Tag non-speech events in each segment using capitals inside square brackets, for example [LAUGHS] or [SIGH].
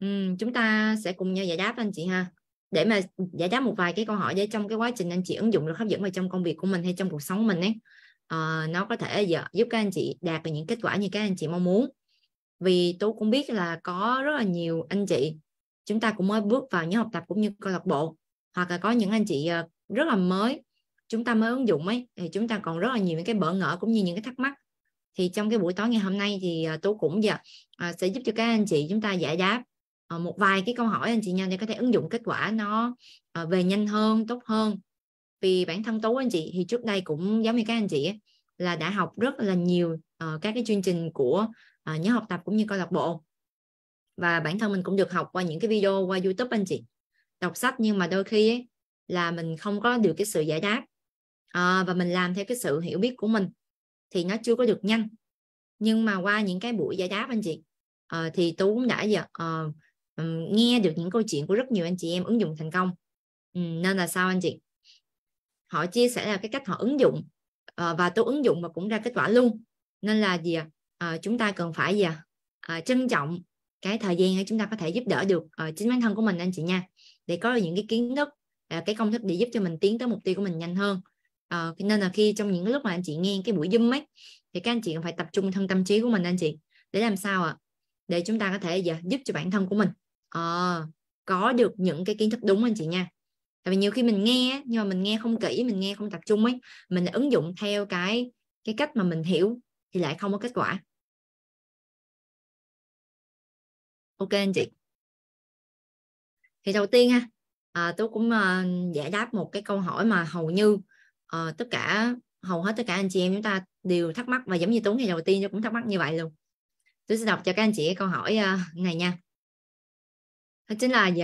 Ừ, chúng ta sẽ cùng nhau giải đáp anh chị ha để mà giải đáp một vài cái câu hỏi để trong cái quá trình anh chị ứng dụng được hấp dẫn vào trong công việc của mình hay trong cuộc sống của mình ấy uh, nó có thể giúp các anh chị đạt được những kết quả như các anh chị mong muốn vì tôi cũng biết là có rất là nhiều anh chị chúng ta cũng mới bước vào những học tập cũng như câu lạc bộ hoặc là có những anh chị ờ, rất là mới chúng ta mới ứng dụng ấy thì chúng ta còn rất là nhiều những cái bỡ ngỡ cũng như những cái thắc mắc thì trong cái buổi tối ngày hôm nay thì ờ, tôi cũng giờ sẽ giúp cho các anh chị chúng ta giải đáp Ờ, một vài cái câu hỏi anh chị nha để có thể ứng dụng kết quả nó ờ, về nhanh hơn tốt hơn vì bản thân tú anh chị thì trước đây cũng giống như các anh chị là đã học rất là nhiều ờ, các cái chương trình của nhóm học tập cũng như câu lạc bộ và bản thân mình cũng được học qua những cái video qua youtube anh chị đọc sách nhưng mà đôi khi ấy, là mình không có được cái sự giải đáp uh, và mình làm theo cái sự hiểu biết của mình thì nó chưa có được nhanh nhưng mà qua những cái buổi giải đáp anh chị uh, thì tú cũng đã giờ nghe được những câu chuyện của rất nhiều anh chị em ứng dụng thành công nên là sao anh chị họ chia sẻ là cái cách họ ứng dụng ờ, và tôi ứng dụng mà cũng ra kết quả luôn nên là gì ạ à? chúng ta cần phải gì ạ à? trân trọng cái thời gian để chúng ta có thể giúp đỡ được uh, chính bản thân của mình anh chị nha để có những cái kiến thức uh, cái công thức để giúp cho mình tiến tới mục tiêu của mình nhanh hơn uh, nên là khi trong những lúc mà anh chị nghe cái buổi zoom ấy thì các anh chị cần phải tập trung thân tâm trí của mình anh chị để làm sao ạ à? để chúng ta có thể dạ, giúp cho bản thân của mình à, có được những cái kiến thức đúng anh chị nha tại vì nhiều khi mình nghe nhưng mà mình nghe không kỹ mình nghe không tập trung ấy mình ứng dụng theo cái cái cách mà mình hiểu thì lại không có kết quả ok anh chị thì đầu tiên ha à, tôi cũng uh, giải đáp một cái câu hỏi mà hầu như uh, tất cả hầu hết tất cả anh chị em chúng ta đều thắc mắc và giống như tuấn ngày đầu tiên tôi cũng thắc mắc như vậy luôn tôi sẽ đọc cho các anh chị câu hỏi uh, này nha đó chính là gì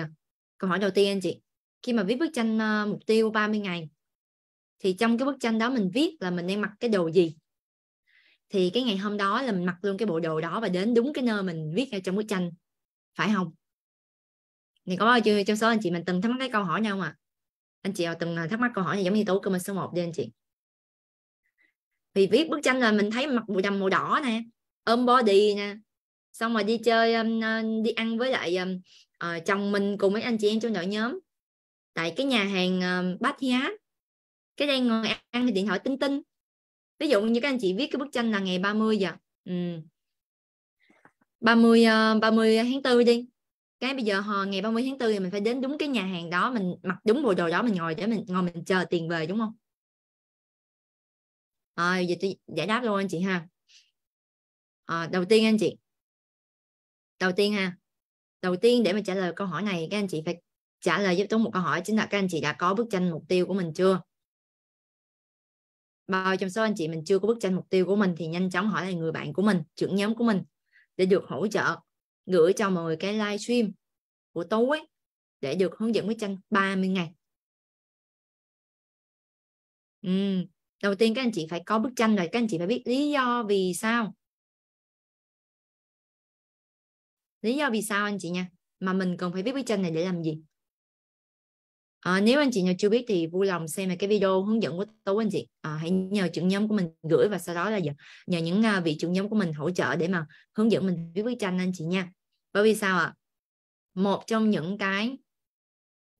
câu hỏi đầu tiên anh chị khi mà viết bức tranh uh, mục tiêu 30 ngày thì trong cái bức tranh đó mình viết là mình đang mặc cái đồ gì thì cái ngày hôm đó là mình mặc luôn cái bộ đồ đó và đến đúng cái nơi mình viết ra trong bức tranh phải không này có bao nhiêu trong số anh chị mình từng thắc mắc cái câu hỏi nào mà anh chị nào từng ờ, thắc mắc câu hỏi này giống như tố comment số 1 đi anh chị vì viết bức tranh là mình thấy mặc bộ đầm màu đỏ nè ôm body nè xong rồi đi chơi ờ, đi ăn với lại uh, chồng mình cùng mấy anh chị em trong đội nhóm tại cái nhà hàng uh, ờ, bát há cái đang ngồi ăn thì điện thoại tinh tinh ví dụ như các anh chị viết cái bức tranh là ngày 30 giờ ừ. 30 uh, 30 tháng 4 đi cái bây giờ ngày 30 tháng 4 thì mình phải đến đúng cái nhà hàng đó mình mặc đúng bộ đồ đó mình ngồi để mình ngồi mình chờ tiền về đúng không à, vậy tôi giải đáp luôn anh chị ha à, đầu tiên anh chị đầu tiên ha đầu tiên để mà trả lời câu hỏi này các anh chị phải trả lời giúp tôi một câu hỏi chính là các anh chị đã có bức tranh mục tiêu của mình chưa bao trong số anh chị mình chưa có bức tranh mục tiêu của mình thì nhanh chóng hỏi lại người bạn của mình trưởng nhóm của mình để được hỗ trợ gửi cho mọi người cái livestream của tối để được hướng dẫn bức tranh 30 ngày ừ. đầu tiên các anh chị phải có bức tranh rồi các anh chị phải biết lý do vì sao lý do vì sao anh chị nha mà mình cần phải viết bức tranh này để làm gì à, nếu anh chị nào chưa biết thì vui lòng xem cái video hướng dẫn của tú anh chị à, hãy nhờ trưởng nhóm của mình gửi và sau đó là nhờ những à, vị trưởng nhóm của mình hỗ trợ để mà hướng dẫn mình viết bức tranh anh chị nha bởi vì sao ạ à? một trong những cái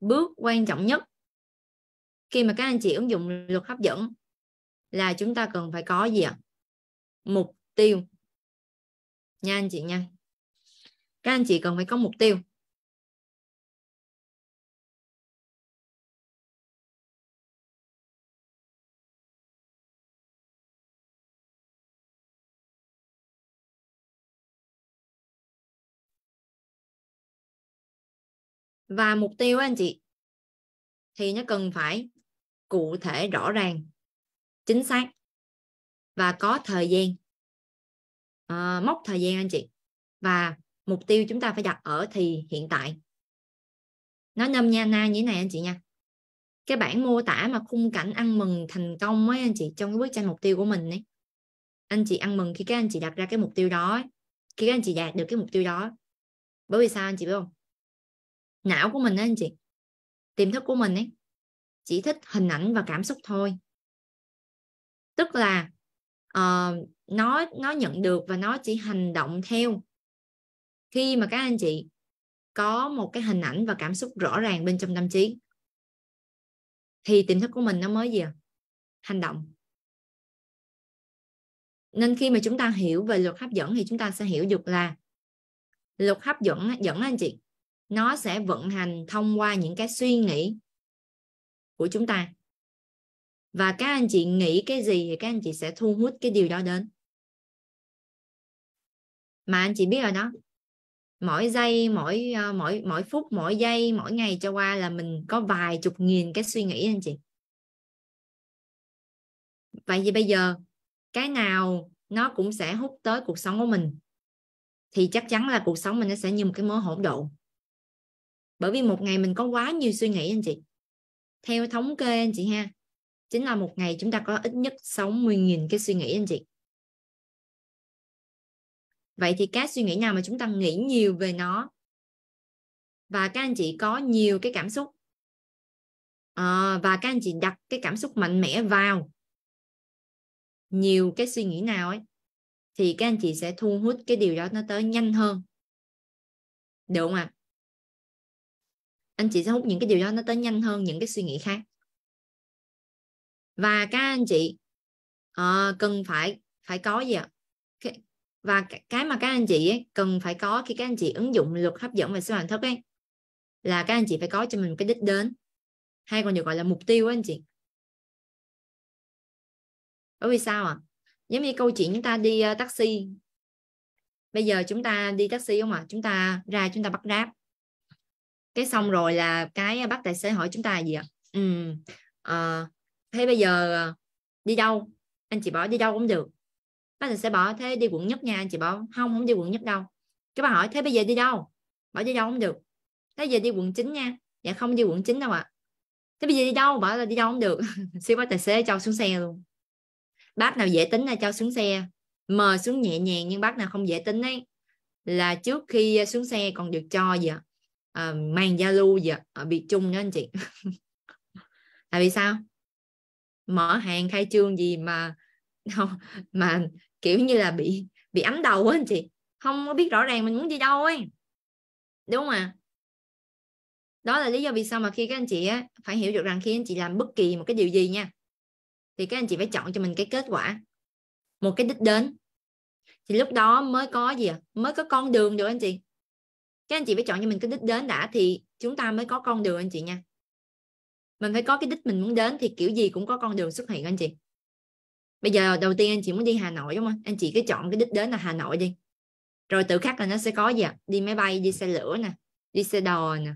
bước quan trọng nhất khi mà các anh chị ứng dụng luật hấp dẫn là chúng ta cần phải có gì ạ à? mục tiêu nha anh chị nha các anh chị cần phải có mục tiêu và mục tiêu anh chị thì nó cần phải cụ thể rõ ràng chính xác và có thời gian à, mốc thời gian anh chị và mục tiêu chúng ta phải đặt ở thì hiện tại nó nôm nha na như thế này anh chị nha cái bản mô tả mà khung cảnh ăn mừng thành công ấy anh chị trong cái bức tranh mục tiêu của mình ấy anh chị ăn mừng khi các anh chị đặt ra cái mục tiêu đó khi các anh chị đạt được cái mục tiêu đó bởi vì sao anh chị biết không não của mình đó anh chị tiềm thức của mình ấy chỉ thích hình ảnh và cảm xúc thôi tức là uh, nó nó nhận được và nó chỉ hành động theo khi mà các anh chị có một cái hình ảnh và cảm xúc rõ ràng bên trong tâm trí thì tiềm thức của mình nó mới gì à? hành động nên khi mà chúng ta hiểu về luật hấp dẫn thì chúng ta sẽ hiểu được là luật hấp dẫn dẫn anh chị nó sẽ vận hành thông qua những cái suy nghĩ của chúng ta và các anh chị nghĩ cái gì thì các anh chị sẽ thu hút cái điều đó đến mà anh chị biết rồi đó mỗi giây mỗi ờ, mỗi mỗi phút mỗi giây mỗi ngày cho qua là mình có vài chục nghìn cái suy nghĩ anh chị vậy thì bây giờ cái nào nó cũng sẽ hút tới cuộc sống của mình thì chắc chắn là cuộc sống mình nó sẽ như một cái mớ hỗn độn bởi vì một ngày mình có quá nhiều suy nghĩ anh chị theo thống kê anh chị ha chính là một ngày chúng ta có ít nhất 60.000 cái suy nghĩ anh chị vậy thì các suy nghĩ nào mà chúng ta nghĩ nhiều về nó và các anh chị có nhiều cái cảm xúc à, và các anh chị đặt cái cảm xúc mạnh mẽ vào nhiều cái suy nghĩ nào ấy thì các anh chị sẽ thu hút cái điều đó nó tới nhanh hơn được không ạ à? anh chị sẽ hút những cái điều đó nó tới nhanh hơn những cái suy nghĩ khác và các anh chị uh, cần phải phải có gì ạ à? và cái mà các anh chị ấy, cần phải có khi các anh chị ứng dụng luật hấp dẫn và siêu hình thất ấy là các anh chị phải có cho mình một cái đích đến hay còn được gọi là mục tiêu ấy anh chị bởi vì sao ạ à? giống như câu chuyện chúng ta đi uh, taxi bây giờ chúng ta đi taxi không ạ à? chúng ta ra chúng ta bắt ráp cái xong rồi là cái ờ, bắt tài xế hỏi chúng ta gì ạ à? ừ uh, thế bây giờ ờ, đi đâu anh chị bảo đi đâu cũng được bác sĩ sẽ bỏ thế đi quận nhất nha anh chị bảo không không đi quận nhất đâu cái bà hỏi thế bây giờ đi đâu bỏ đi đâu không được thế giờ đi quận 9 nha dạ không đi quận 9 đâu ạ à. thế bây giờ đi đâu bảo là đi đâu không được [LAUGHS] siêu bác tài xế cho xuống xe luôn bác nào dễ tính là cho xuống xe mờ xuống nhẹ nhàng nhưng bác nào không dễ tính ấy là trước khi xuống xe còn được cho gì ạ à, mang zalo gì ạ ở ờ, việt trung đó anh chị [LAUGHS] tại vì sao mở hàng khai trương gì mà không mà kiểu như là bị bị ấm đầu á anh chị không có biết rõ ràng mình muốn đi đâu ấy đúng không ạ đó là lý do vì sao mà khi các anh chị á, phải hiểu được rằng khi anh chị làm bất kỳ một cái điều gì nha thì các anh chị phải chọn cho mình cái kết quả một cái đích đến thì lúc đó mới có gì à? mới có con đường được anh chị các anh chị phải chọn cho mình cái đích đến đã thì chúng ta mới có con đường anh chị nha mình phải có cái đích mình muốn đến thì kiểu gì cũng có con đường xuất hiện anh chị bây giờ đầu tiên anh chị muốn đi Hà Nội đúng không anh chị cứ chọn cái đích đến là Hà Nội đi rồi tự khắc là nó sẽ có gì à? đi máy bay đi xe lửa nè đi xe đò nè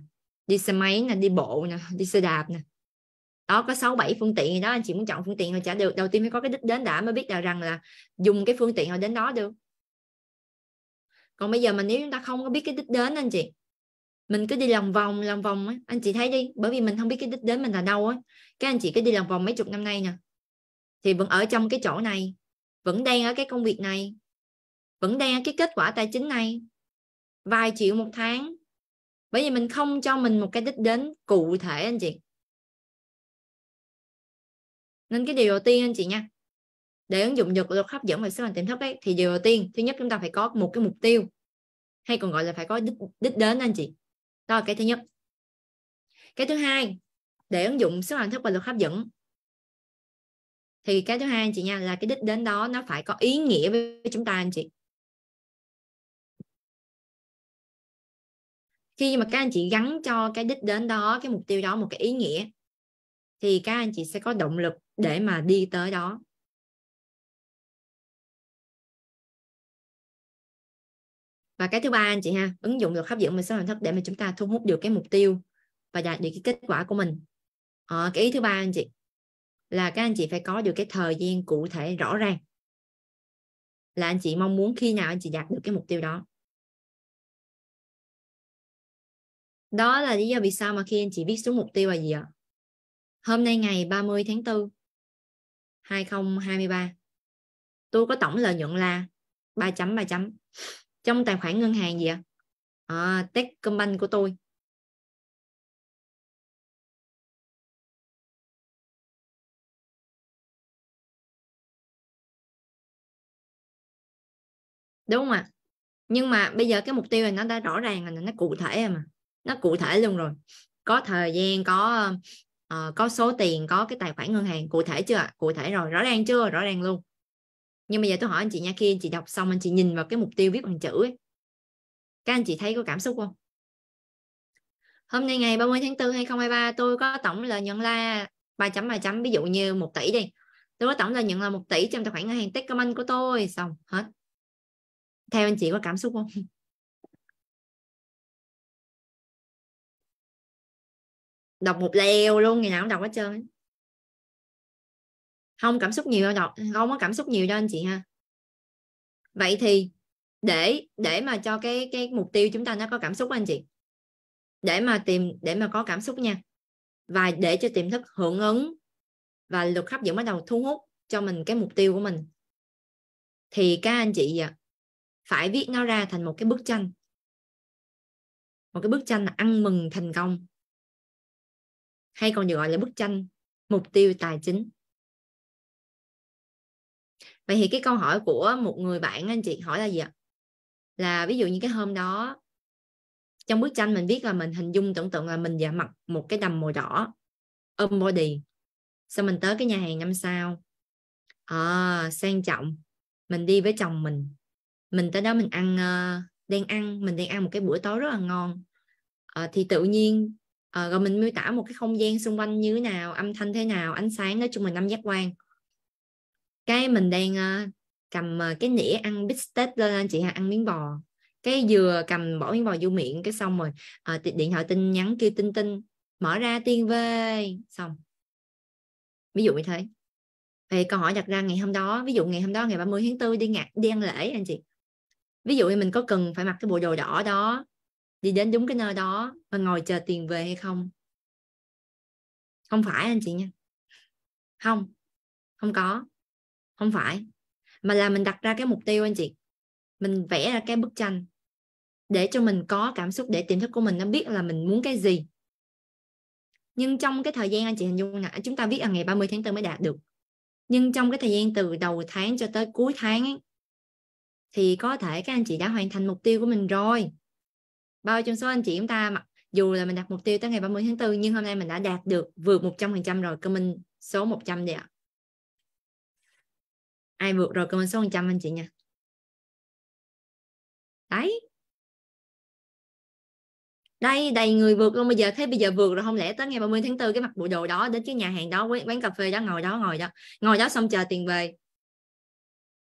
đi xe máy nè đi bộ nè đi xe đạp nè đó có 6 7 phương tiện gì đó anh chị muốn chọn phương tiện rồi trả được đầu tiên phải có cái đích đến đã mới biết được rằng là dùng cái phương tiện nào đến đó được còn bây giờ mà nếu chúng ta không có biết cái đích đến anh chị mình cứ đi lòng vòng lòng vòng á anh chị thấy đi bởi vì mình không biết cái đích đến mình là đâu á các anh chị cứ đi lòng vòng mấy chục năm nay nè thì vẫn ở trong cái chỗ này vẫn đang ở cái công việc này vẫn đang ở cái kết quả tài chính này vài triệu một tháng bởi vì mình không cho mình một cái đích đến cụ thể anh chị nên cái điều đầu tiên anh chị nha để ứng dụng được luật hấp dẫn và sức mạnh tiềm thức ấy thì điều đầu tiên thứ nhất chúng ta phải có một cái mục tiêu hay còn gọi là phải có đích, đích đến anh chị đó là cái thứ nhất cái thứ hai để ứng dụng sức mạnh thức và luật hấp dẫn thì cái thứ hai anh chị nha là cái đích đến đó nó phải có ý nghĩa với chúng ta anh chị khi mà các anh chị gắn cho cái đích đến đó cái mục tiêu đó một cái ý nghĩa thì các anh chị sẽ có động lực để mà đi tới đó và cái thứ ba anh chị ha ứng dụng được hấp dẫn mình sẽ hình thất để mà chúng ta thu hút được cái mục tiêu và đạt được cái kết quả của mình à, cái ý thứ ba anh chị là các anh chị phải có được cái thời gian cụ thể rõ ràng là anh chị mong muốn khi nào anh chị đạt được cái mục tiêu đó đó là lý do vì sao mà khi anh chị viết xuống mục tiêu là gì ạ hôm nay ngày 30 tháng 4 2023 tôi có tổng lợi nhuận là 3 chấm 3 chấm trong tài khoản ngân hàng gì ạ à, Techcombank của tôi đúng không ạ nhưng mà bây giờ cái mục tiêu này nó đã rõ ràng rồi nó cụ thể mà nó cụ thể luôn rồi có thời gian có uh, có số tiền có cái tài khoản ngân hàng cụ thể chưa cụ thể rồi rõ ràng chưa rõ ràng luôn nhưng bây giờ tôi hỏi anh chị nha khi anh chị đọc xong anh chị nhìn vào cái mục tiêu viết bằng chữ ấy, các anh chị thấy có cảm xúc không hôm nay ngày 30 tháng 4 2023 tôi có tổng lợi nhuận là ba chấm ba chấm ví dụ như một tỷ đi tôi có tổng lợi nhuận là một tỷ trong tài khoản ngân hàng Techcombank của tôi xong hết theo anh chị có cảm xúc không đọc một lèo luôn ngày nào cũng đọc hết trơn không cảm xúc nhiều đâu đọc không có cảm xúc nhiều đâu anh chị ha vậy thì để để mà cho cái cái mục tiêu chúng ta nó có cảm xúc anh chị để mà tìm để mà có cảm xúc nha và để cho tiềm thức hưởng ứng và luật hấp dẫn bắt đầu thu hút cho mình cái mục tiêu của mình thì các anh chị phải viết nó ra thành một cái bức tranh một cái bức tranh ăn mừng thành công hay còn được gọi là bức tranh mục tiêu tài chính vậy thì cái câu hỏi của một người bạn anh chị hỏi là gì ạ là ví dụ như cái hôm đó trong bức tranh mình viết là mình hình dung tưởng tượng là mình dạ mặc một cái đầm màu đỏ ôm body xong mình tới cái nhà hàng năm sao à, sang trọng mình đi với chồng mình mình tới đó mình ăn ờ, đang ăn mình đang ăn một cái bữa tối rất là ngon uh, thì tự nhiên uh, rồi mình miêu tả một cái không gian xung quanh như thế nào âm thanh thế nào ánh sáng nói chung là năm giác quan cái mình đang cầm cái nĩa ăn bít tết lên chị hà ăn miếng bò cái vừa cầm bỏ miếng bò vô miệng cái xong rồi uh, điện thoại tin nhắn kêu tinh tinh mở ra tiên về xong ví dụ như thế thì câu hỏi đặt ra ngày hôm đó ví dụ ngày hôm đó ngày 30 tháng 4 đi ngạc đi ăn lễ anh chị ví dụ như mình có cần phải mặc cái bộ đồ đỏ đó đi đến đúng cái nơi đó và ngồi chờ tiền về hay không không phải anh chị nha không không có không phải mà là mình đặt ra cái mục tiêu anh chị mình vẽ ra cái bức tranh để cho mình có cảm xúc để tiềm thức của mình nó biết là mình muốn cái gì nhưng trong cái thời gian anh chị hình dung là chúng ta biết là ngày 30 tháng 4 mới đạt được nhưng trong cái thời gian từ đầu tháng cho tới cuối tháng ấy, thì có thể các anh chị đã hoàn thành mục tiêu của mình rồi bao trong số anh chị chúng ta mặc dù là mình đặt mục tiêu tới ngày 30 tháng 4 nhưng hôm nay mình đã đạt được vượt 100% rồi comment số 100 đi ạ ai vượt rồi comment số 100 anh chị nha đấy đây đầy người vượt luôn bây giờ thế bây giờ vượt rồi không lẽ tới ngày 30 tháng 4 cái mặt bộ đồ đó đến cái nhà hàng đó quán, quán cà phê đó ngồi đó ngồi đó ngồi đó xong chờ tiền về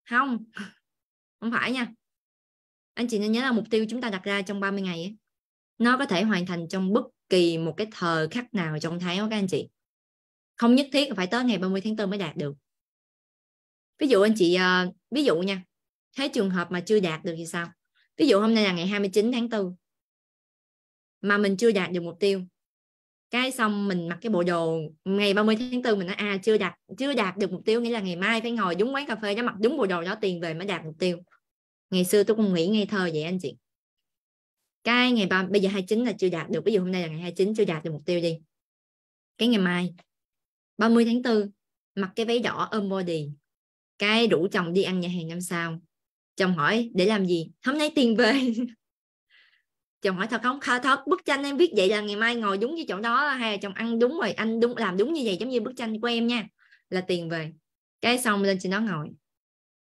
không không phải nha anh chị nên nhớ là mục tiêu chúng ta đặt ra trong 30 ngày ấy, nó có thể hoàn thành trong bất kỳ một cái thời khắc nào trong tháng đó các anh chị không nhất thiết phải tới ngày 30 tháng 4 mới đạt được ví dụ anh chị ờ, ví dụ nha thấy trường hợp mà chưa đạt được thì sao ví dụ hôm nay là ngày 29 tháng 4 mà mình chưa đạt được mục tiêu cái xong mình mặc cái bộ đồ ngày 30 tháng 4 mình nói à chưa đạt chưa đạt được mục tiêu nghĩa là ngày mai phải ngồi đúng quán cà phê đó mặc đúng bộ đồ đó tiền về mới đạt mục tiêu ngày xưa tôi cũng nghĩ ngay thơ vậy anh chị cái ngày ba bây giờ 29 là chưa đạt được ví dụ hôm nay là ngày 29 chưa đạt được mục tiêu đi cái ngày mai 30 tháng 4 mặc cái váy đỏ ôm body cái rủ chồng đi ăn nhà hàng năm sao chồng hỏi để làm gì hôm nay tiền về [LAUGHS] chồng hỏi thật không thật, thật bức tranh em viết vậy là ngày mai ngồi đúng với chỗ đó hay là chồng ăn đúng rồi anh đúng làm đúng như vậy giống như bức tranh của em nha là tiền về cái xong lên trên đó ngồi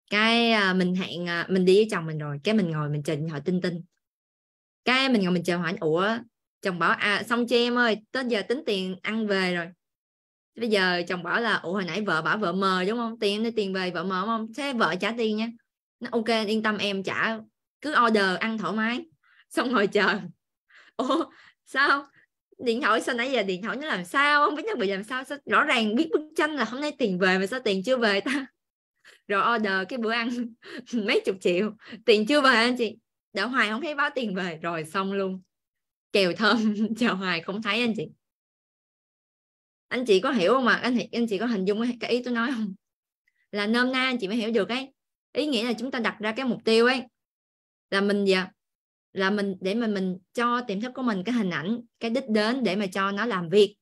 cái à, mình hẹn à, mình đi với chồng mình rồi cái mình ngồi mình trình hỏi tinh tinh cái mình ngồi mình chờ hỏi ủa chồng bảo à xong cho em ơi tới giờ tính tiền ăn về rồi bây giờ chồng bảo là ủa hồi nãy vợ bảo vợ mờ đúng không tiền em đi tiền về vợ mờ không thế vợ trả tiền nha nó ok yên tâm em trả cứ order ăn thoải mái xong ngồi chờ ủa sao điện thoại sao nãy giờ điện thoại nó làm sao không biết nó bị làm sao, sao rõ ràng biết bức tranh là hôm nay tiền về mà sao tiền chưa về ta [LAUGHS] rồi order cái bữa ăn [LAUGHS] mấy chục triệu tiền chưa về anh chị đợi hoài không thấy báo tiền về rồi xong luôn kèo thơm [LAUGHS] chờ hoài không thấy anh chị anh chị có hiểu không mà anh anh chị có hình dung cái ý tôi nói không là nôm na anh chị mới hiểu được ấy ý nghĩa là chúng ta đặt ra cái mục tiêu ấy là mình giờ là mình để mà mình cho tiềm thức của mình cái hình ảnh cái đích đến để mà cho nó làm việc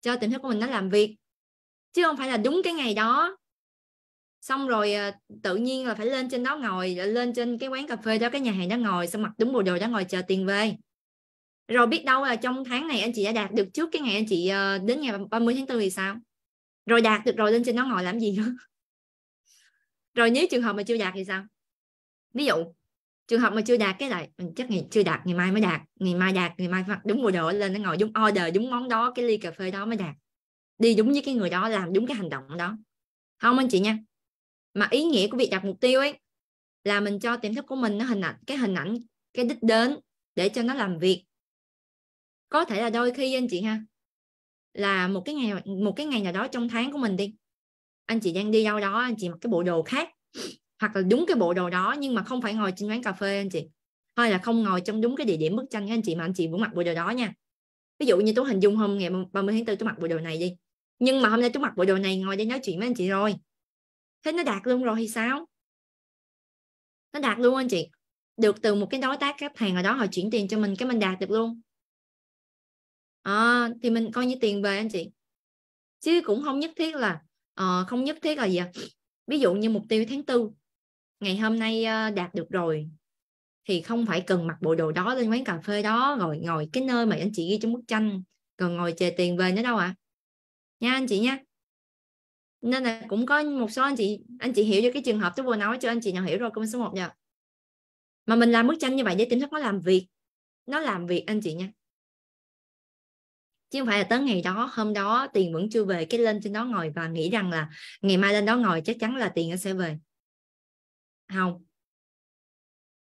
cho tiềm thức của mình nó làm việc chứ không phải là đúng cái ngày đó xong rồi ờ, tự nhiên là phải lên trên đó ngồi ờ, lên trên cái quán cà phê đó cái nhà hàng đó ngồi xong mặc đúng bộ đồ đó ngồi chờ tiền về rồi biết đâu là trong tháng này anh chị đã đạt được trước cái ngày anh chị ờ, đến ngày 30 tháng 4 thì sao rồi đạt được rồi lên trên đó ngồi làm gì nữa [LAUGHS] rồi nếu trường hợp mà chưa đạt thì sao ví dụ trường hợp mà chưa đạt cái lại ừ, chắc ngày chưa đạt ngày mai mới đạt ngày mai đạt ngày mai mặc đúng bộ đồ lên nó ngồi đúng order đúng món đó cái ly cà phê đó mới đạt đi đúng với cái người đó làm đúng cái hành động đó không anh chị nha mà ý nghĩa của việc đặt mục tiêu ấy là mình cho tiềm thức của mình nó hình ảnh cái hình ảnh cái đích đến để cho nó làm việc có thể là đôi khi anh chị ha là một cái ngày một cái ngày nào đó trong tháng của mình đi anh chị đang đi đâu đó anh chị mặc cái bộ đồ khác hoặc là đúng cái bộ đồ đó nhưng mà không phải ngồi trên quán cà phê anh chị hay là không ngồi trong đúng cái địa điểm bức tranh anh chị mà anh chị vẫn mặc bộ đồ đó nha ví dụ như tôi hình dung hôm ngày 30 tháng 4 tôi mặc bộ đồ này đi nhưng mà hôm nay tôi mặc bộ đồ này ngồi đây nói chuyện với anh chị rồi thế nó đạt luôn rồi thì sao nó đạt luôn anh chị được từ một cái đối tác khách hàng ở đó họ chuyển tiền cho mình cái mình đạt được luôn à, thì mình coi như tiền về anh chị chứ cũng không nhất thiết là uh, không nhất thiết là gì ví dụ như mục tiêu tháng tư ngày hôm nay ờ, đạt được rồi thì không phải cần mặc bộ đồ đó lên quán cà phê đó rồi ngồi cái nơi mà anh chị ghi trong bức tranh còn ngồi chờ tiền về nữa đâu ạ à? nha anh chị nha nên là cũng có một số anh chị anh chị hiểu cho cái trường hợp tôi vừa nói cho anh chị nào hiểu rồi comment số 1 nha mà mình làm bức tranh như vậy để tính thức nó làm việc nó làm việc anh chị nha chứ không phải là tới ngày đó hôm đó tiền vẫn chưa về cái lên trên đó ngồi và nghĩ rằng là ngày mai lên đó ngồi chắc chắn là tiền nó sẽ về không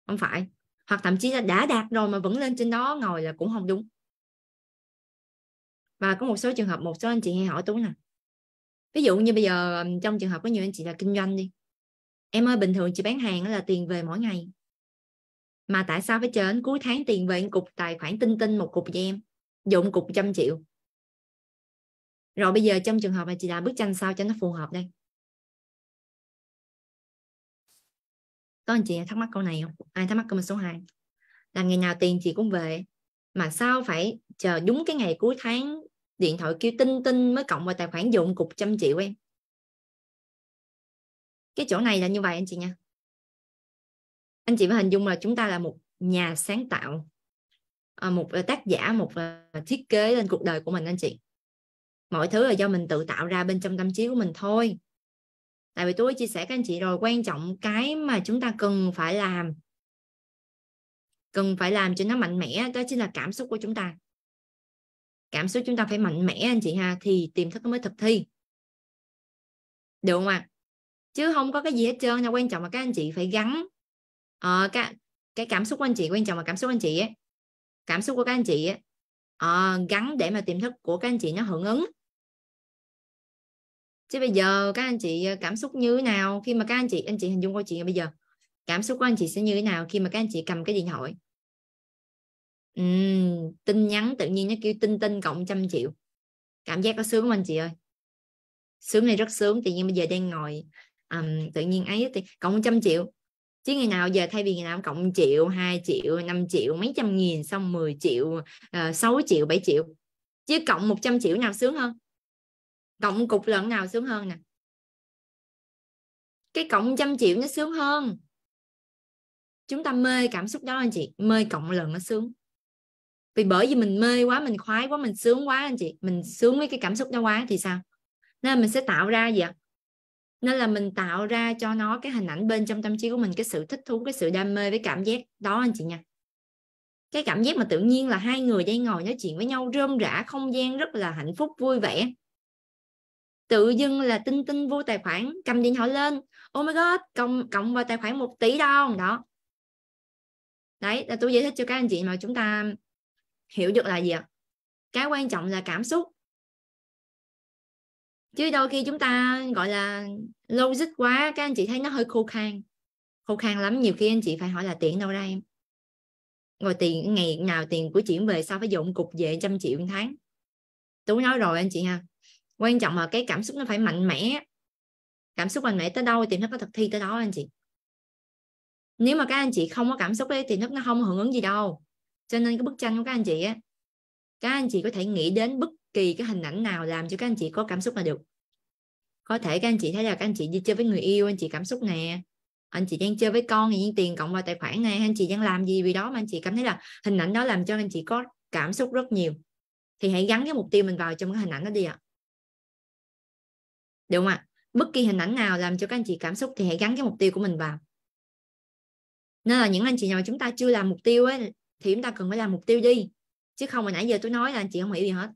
không phải hoặc thậm chí là đã đạt rồi mà vẫn lên trên đó ngồi là cũng không đúng và có một số trường hợp một số anh chị hay hỏi tú nè ví dụ như bây giờ trong trường hợp có nhiều anh chị là kinh doanh đi em ơi bình thường chị bán hàng là tiền về mỗi ngày mà tại sao phải chờ đến cuối tháng tiền về cục tài khoản tinh tinh một cục cho em dụng cục trăm triệu rồi bây giờ trong trường hợp là chị làm bức tranh sao cho nó phù hợp đây có anh chị thắc mắc câu này không ai thắc mắc comment số 2 là ngày nào tiền chị cũng về mà sao phải chờ đúng cái ngày cuối tháng điện thoại kêu tinh tinh mới cộng vào tài khoản dụng cục trăm triệu em cái chỗ này là như vậy anh chị nha anh chị phải hình dung là chúng ta là một nhà sáng tạo à, một ờ, tác giả một ờ, thiết kế lên cuộc đời của mình anh chị mọi thứ là do mình tự tạo ra bên trong tâm trí của mình thôi tại vì tôi đã chia sẻ các anh chị rồi quan trọng cái mà chúng ta cần phải làm cần phải làm cho nó mạnh mẽ đó chính là cảm xúc của chúng ta cảm xúc chúng ta phải mạnh mẽ anh chị ha thì tiềm thức mới thực thi được không ạ à? chứ không có cái gì hết trơn nha quan trọng là các anh chị phải gắn uh, cái cái cảm xúc của anh chị quan trọng là cảm xúc anh chị ấy. cảm xúc của các anh chị ấy, uh, ờ, gắn để mà tiềm thức của các anh chị nó hưởng ứng chứ bây giờ các anh chị ờ, cảm xúc như thế nào khi mà các anh chị anh chị hình dung câu chuyện bây giờ cảm xúc của anh chị sẽ như thế nào khi mà các anh chị cầm cái điện thoại uhm, tin nhắn tự nhiên nó kêu tin tin cộng trăm triệu cảm giác có sướng không anh chị ơi sướng này rất sướng tự nhiên bây giờ đang ngồi um, tự nhiên ấy thì cộng trăm triệu chứ ngày nào giờ thay vì ngày nào cộng triệu hai triệu năm triệu mấy trăm nghìn xong 10 triệu uh, triệu bảy triệu chứ cộng một trăm triệu nào sướng hơn cộng cục lần nào sướng hơn nè cái cộng trăm triệu nó sướng hơn chúng ta mê cảm xúc đó anh chị mê cộng lần nó sướng vì bởi vì mình mê quá mình khoái quá mình sướng quá anh chị mình sướng với cái cảm xúc đó quá thì sao nên mình sẽ tạo ra gì ạ nên là mình tạo ra cho nó cái hình ảnh bên trong tâm trí của mình cái sự thích thú cái sự đam mê với cảm giác đó anh chị nha cái cảm giác mà tự nhiên là hai người đang ngồi nói chuyện với nhau rơm rã không gian rất là hạnh phúc vui vẻ tự dưng là tinh tinh vô tài khoản cầm điện thoại lên oh my god cộng cộng vào tài khoản một tỷ đồng đó đấy là tôi giải thích cho các anh chị mà chúng ta hiểu được là gì ạ cái quan trọng là cảm xúc chứ đôi khi chúng ta gọi là logic quá các anh chị thấy nó hơi khô khan khô khan lắm nhiều khi anh chị phải hỏi là tiền đâu ra em rồi tiền ngày nào tiền của chuyển về sao phải dụng cục về trăm triệu một tháng tú nói rồi anh chị ha quan trọng là cái cảm xúc nó phải mạnh mẽ cảm xúc mạnh mẽ tới đâu tiềm thức nó thực thi tới đó anh chị nếu mà các anh chị không có cảm xúc ấy thì thức nó không hưởng ứng gì đâu cho nên cái bức tranh của các anh chị á các anh chị có thể nghĩ đến bất kỳ cái hình ảnh nào làm cho các anh chị có cảm xúc là được có thể các anh chị thấy là các anh chị đi chơi với người yêu anh chị cảm xúc nè anh chị đang chơi với con thì tiền cộng vào tài khoản này anh chị đang làm gì vì đó mà anh chị cảm thấy là hình ảnh đó làm cho anh chị có cảm xúc rất nhiều thì hãy gắn cái mục tiêu mình vào trong cái hình ảnh đó đi ạ à đúng không ạ bất kỳ hình ảnh nào làm cho các anh chị cảm xúc thì hãy gắn cái mục tiêu của mình vào nên là những anh chị nào mà chúng ta chưa làm mục tiêu ấy thì chúng ta cần phải làm mục tiêu đi chứ không mà nãy giờ tôi nói là anh chị không hiểu gì hết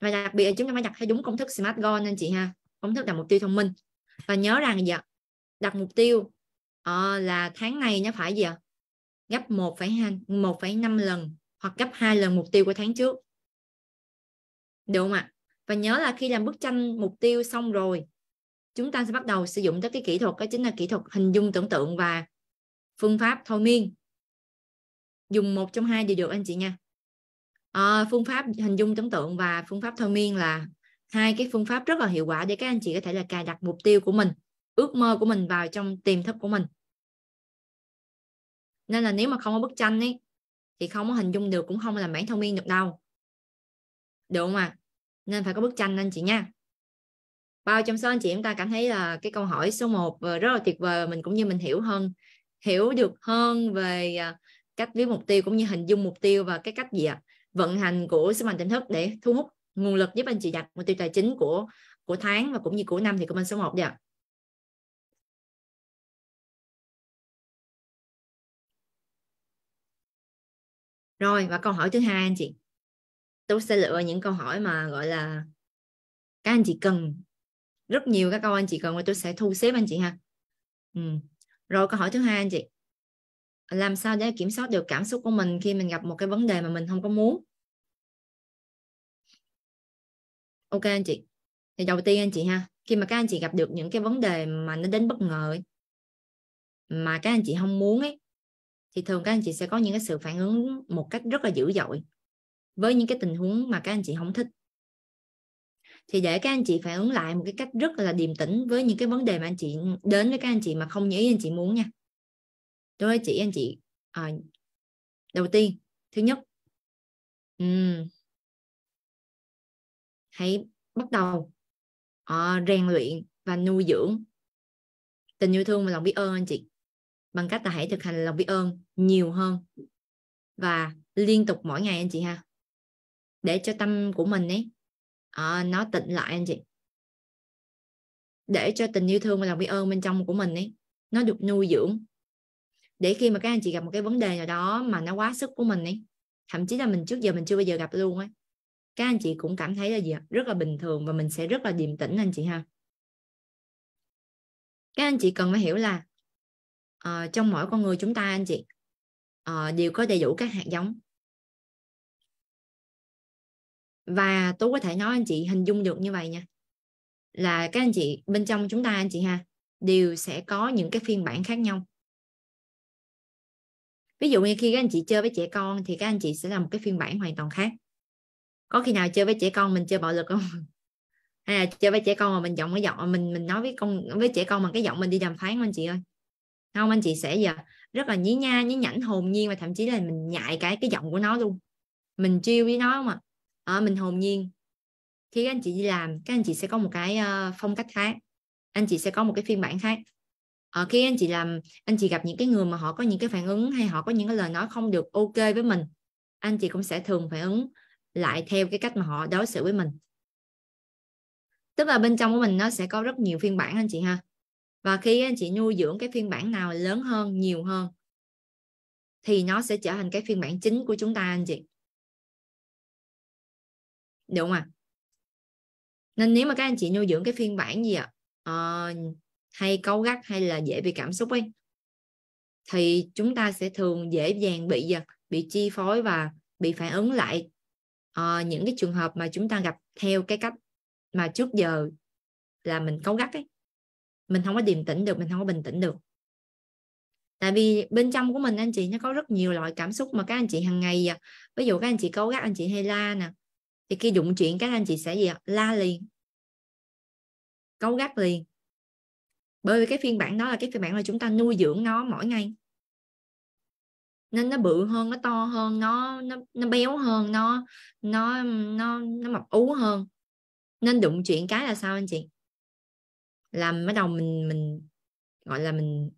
và đặc biệt là chúng ta phải đặt theo đúng công thức smart goal anh chị ha công thức đặt mục tiêu thông minh và nhớ rằng giờ đặt mục tiêu uh, là tháng này nó phải gì ạ gấp 1,2 1,5 lần hoặc gấp 2 lần mục tiêu của tháng trước đúng không ạ và nhớ là khi làm bức tranh mục tiêu xong rồi chúng ta sẽ bắt đầu sử dụng tới cái kỹ thuật đó chính là kỹ thuật hình dung tưởng tượng và phương pháp thôi miên dùng một trong hai đều được anh chị nha à, phương pháp hình dung tưởng tượng và phương pháp thôi miên là hai cái phương pháp rất là hiệu quả để các anh chị có thể là cài đặt mục tiêu của mình ước mơ của mình vào trong tiềm thức của mình nên là nếu mà không có bức tranh ấy thì không có hình dung được cũng không làm bản thông miên được đâu được không ạ à? nên phải có bức tranh anh chị nha bao trong số anh chị chúng ta cảm thấy là cái câu hỏi số 1 ờ, rất là tuyệt vời mình cũng như mình hiểu hơn hiểu được hơn về à, cách viết mục tiêu cũng như hình dung mục tiêu và cái cách gì ạ vận hành của sứ mệnh tỉnh thức để thu hút nguồn lực giúp anh chị đặt mục tiêu tài chính của của tháng và cũng như của năm thì comment số 1 đi ạ. Rồi và câu hỏi thứ hai anh chị tôi sẽ lựa những câu hỏi mà gọi là các anh chị cần rất nhiều các câu anh chị cần và tôi sẽ thu xếp anh chị ha ừ. rồi câu hỏi thứ hai anh chị làm sao để kiểm soát được cảm xúc của mình khi mình gặp một cái vấn đề mà mình không có muốn ok anh chị thì đầu tiên anh chị ha khi mà các anh chị gặp được những cái vấn đề mà nó đến bất ngờ ấy, mà các anh chị không muốn ấy thì thường các anh chị sẽ có những cái sự phản ứng một cách rất là dữ dội với những cái tình huống mà các anh chị không thích thì để các anh chị phản ứng lại một cái cách rất là điềm tĩnh với những cái vấn đề mà anh chị đến với các anh chị mà không như ý anh chị muốn nha đối với chị anh chị à, đầu tiên thứ nhất um, hãy bắt đầu uh, rèn luyện và nuôi dưỡng tình yêu thương và lòng biết ơn anh chị bằng cách là hãy thực hành lòng biết ơn nhiều hơn và liên tục mỗi ngày anh chị ha để cho tâm của mình ấy à, nó tịnh lại anh chị để cho tình yêu thương và lòng biết ơn bên trong của mình ấy nó được nuôi dưỡng để khi mà các anh chị gặp một cái vấn đề nào đó mà nó quá sức của mình ấy thậm chí là mình trước giờ mình chưa bao giờ gặp luôn ấy các anh chị cũng cảm thấy là gì rất là bình thường và mình sẽ rất là điềm tĩnh anh chị ha các anh chị cần phải hiểu là uh, trong mỗi con người chúng ta anh chị uh, đều có đầy đủ các hạt giống và tôi có thể nói anh chị hình dung được như vậy nha là các anh chị bên trong chúng ta anh chị ha đều sẽ có những cái phiên bản khác nhau ví dụ như khi các anh chị chơi với trẻ con thì các anh chị sẽ là một cái phiên bản hoàn toàn khác có khi nào chơi với trẻ con mình chơi bạo lực không [LAUGHS] hay là chơi với trẻ con mà mình giọng cái giọng mình mình nói với con với trẻ con bằng cái giọng mình đi đàm phán không anh chị ơi không anh chị sẽ giờ rất là nhí nha nhí nhảnh hồn nhiên và thậm chí là mình nhại cái cái giọng của nó luôn mình chiêu với nó mà à, mình hồn nhiên khi các anh chị đi làm các anh chị sẽ có một cái uh, phong cách khác anh chị sẽ có một cái phiên bản khác à, khi anh chị làm anh chị gặp những cái người mà họ có những cái phản ứng hay họ có những cái lời nói không được ok với mình anh chị cũng sẽ thường phản ứng lại theo cái cách mà họ đối xử với mình tức là bên trong của mình nó sẽ có rất nhiều phiên bản anh chị ha và khi anh chị nuôi dưỡng cái phiên bản nào lớn hơn nhiều hơn thì nó sẽ trở thành cái phiên bản chính của chúng ta anh chị đúng không ạ nên nếu mà các anh chị nuôi dưỡng cái phiên bản gì ạ à, hay cấu gắt hay là dễ bị cảm xúc ấy thì chúng ta sẽ thường dễ dàng bị giật bị chi phối và bị phản ứng lại à, những cái trường hợp mà chúng ta gặp theo cái cách mà trước giờ là mình cấu gắt ấy mình không có điềm tĩnh được mình không có bình tĩnh được tại vì bên trong của mình anh chị nó có rất nhiều loại cảm xúc mà các anh chị hàng ngày ví dụ các anh chị cấu gắt anh chị hay la nè thì khi đụng chuyện các anh chị sẽ gì la liền câu gắt liền bởi vì cái phiên bản đó là cái phiên bản mà chúng ta nuôi dưỡng nó mỗi ngày nên nó bự hơn nó to hơn nó nó, nó béo hơn nó nó nó nó mập ú hơn nên đụng chuyện cái là sao anh chị làm bắt đầu mình mình gọi là mình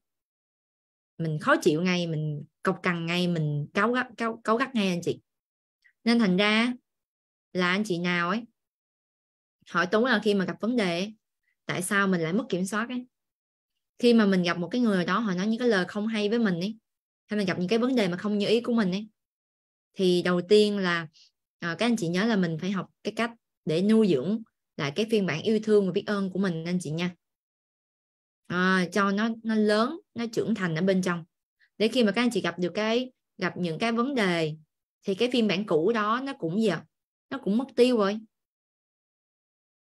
mình khó chịu ngay mình cọc cằn ngay mình cáu gắt cáu, cáu gắt ngay anh chị nên thành ra là anh chị nào ấy hỏi tú là khi mà gặp vấn đề ấy, tại sao mình lại mất kiểm soát ấy khi mà mình gặp một cái người đó họ nói những cái lời không hay với mình ấy hay mình gặp những cái vấn đề mà không như ý của mình ấy thì đầu tiên là à, các anh chị nhớ là mình phải học cái cách để nuôi dưỡng lại cái phiên bản yêu thương và biết ơn của mình anh chị nha à, cho nó nó lớn nó trưởng thành ở bên trong để khi mà các anh chị gặp được cái gặp những cái vấn đề thì cái phiên bản cũ đó nó cũng giờ nó cũng mất tiêu rồi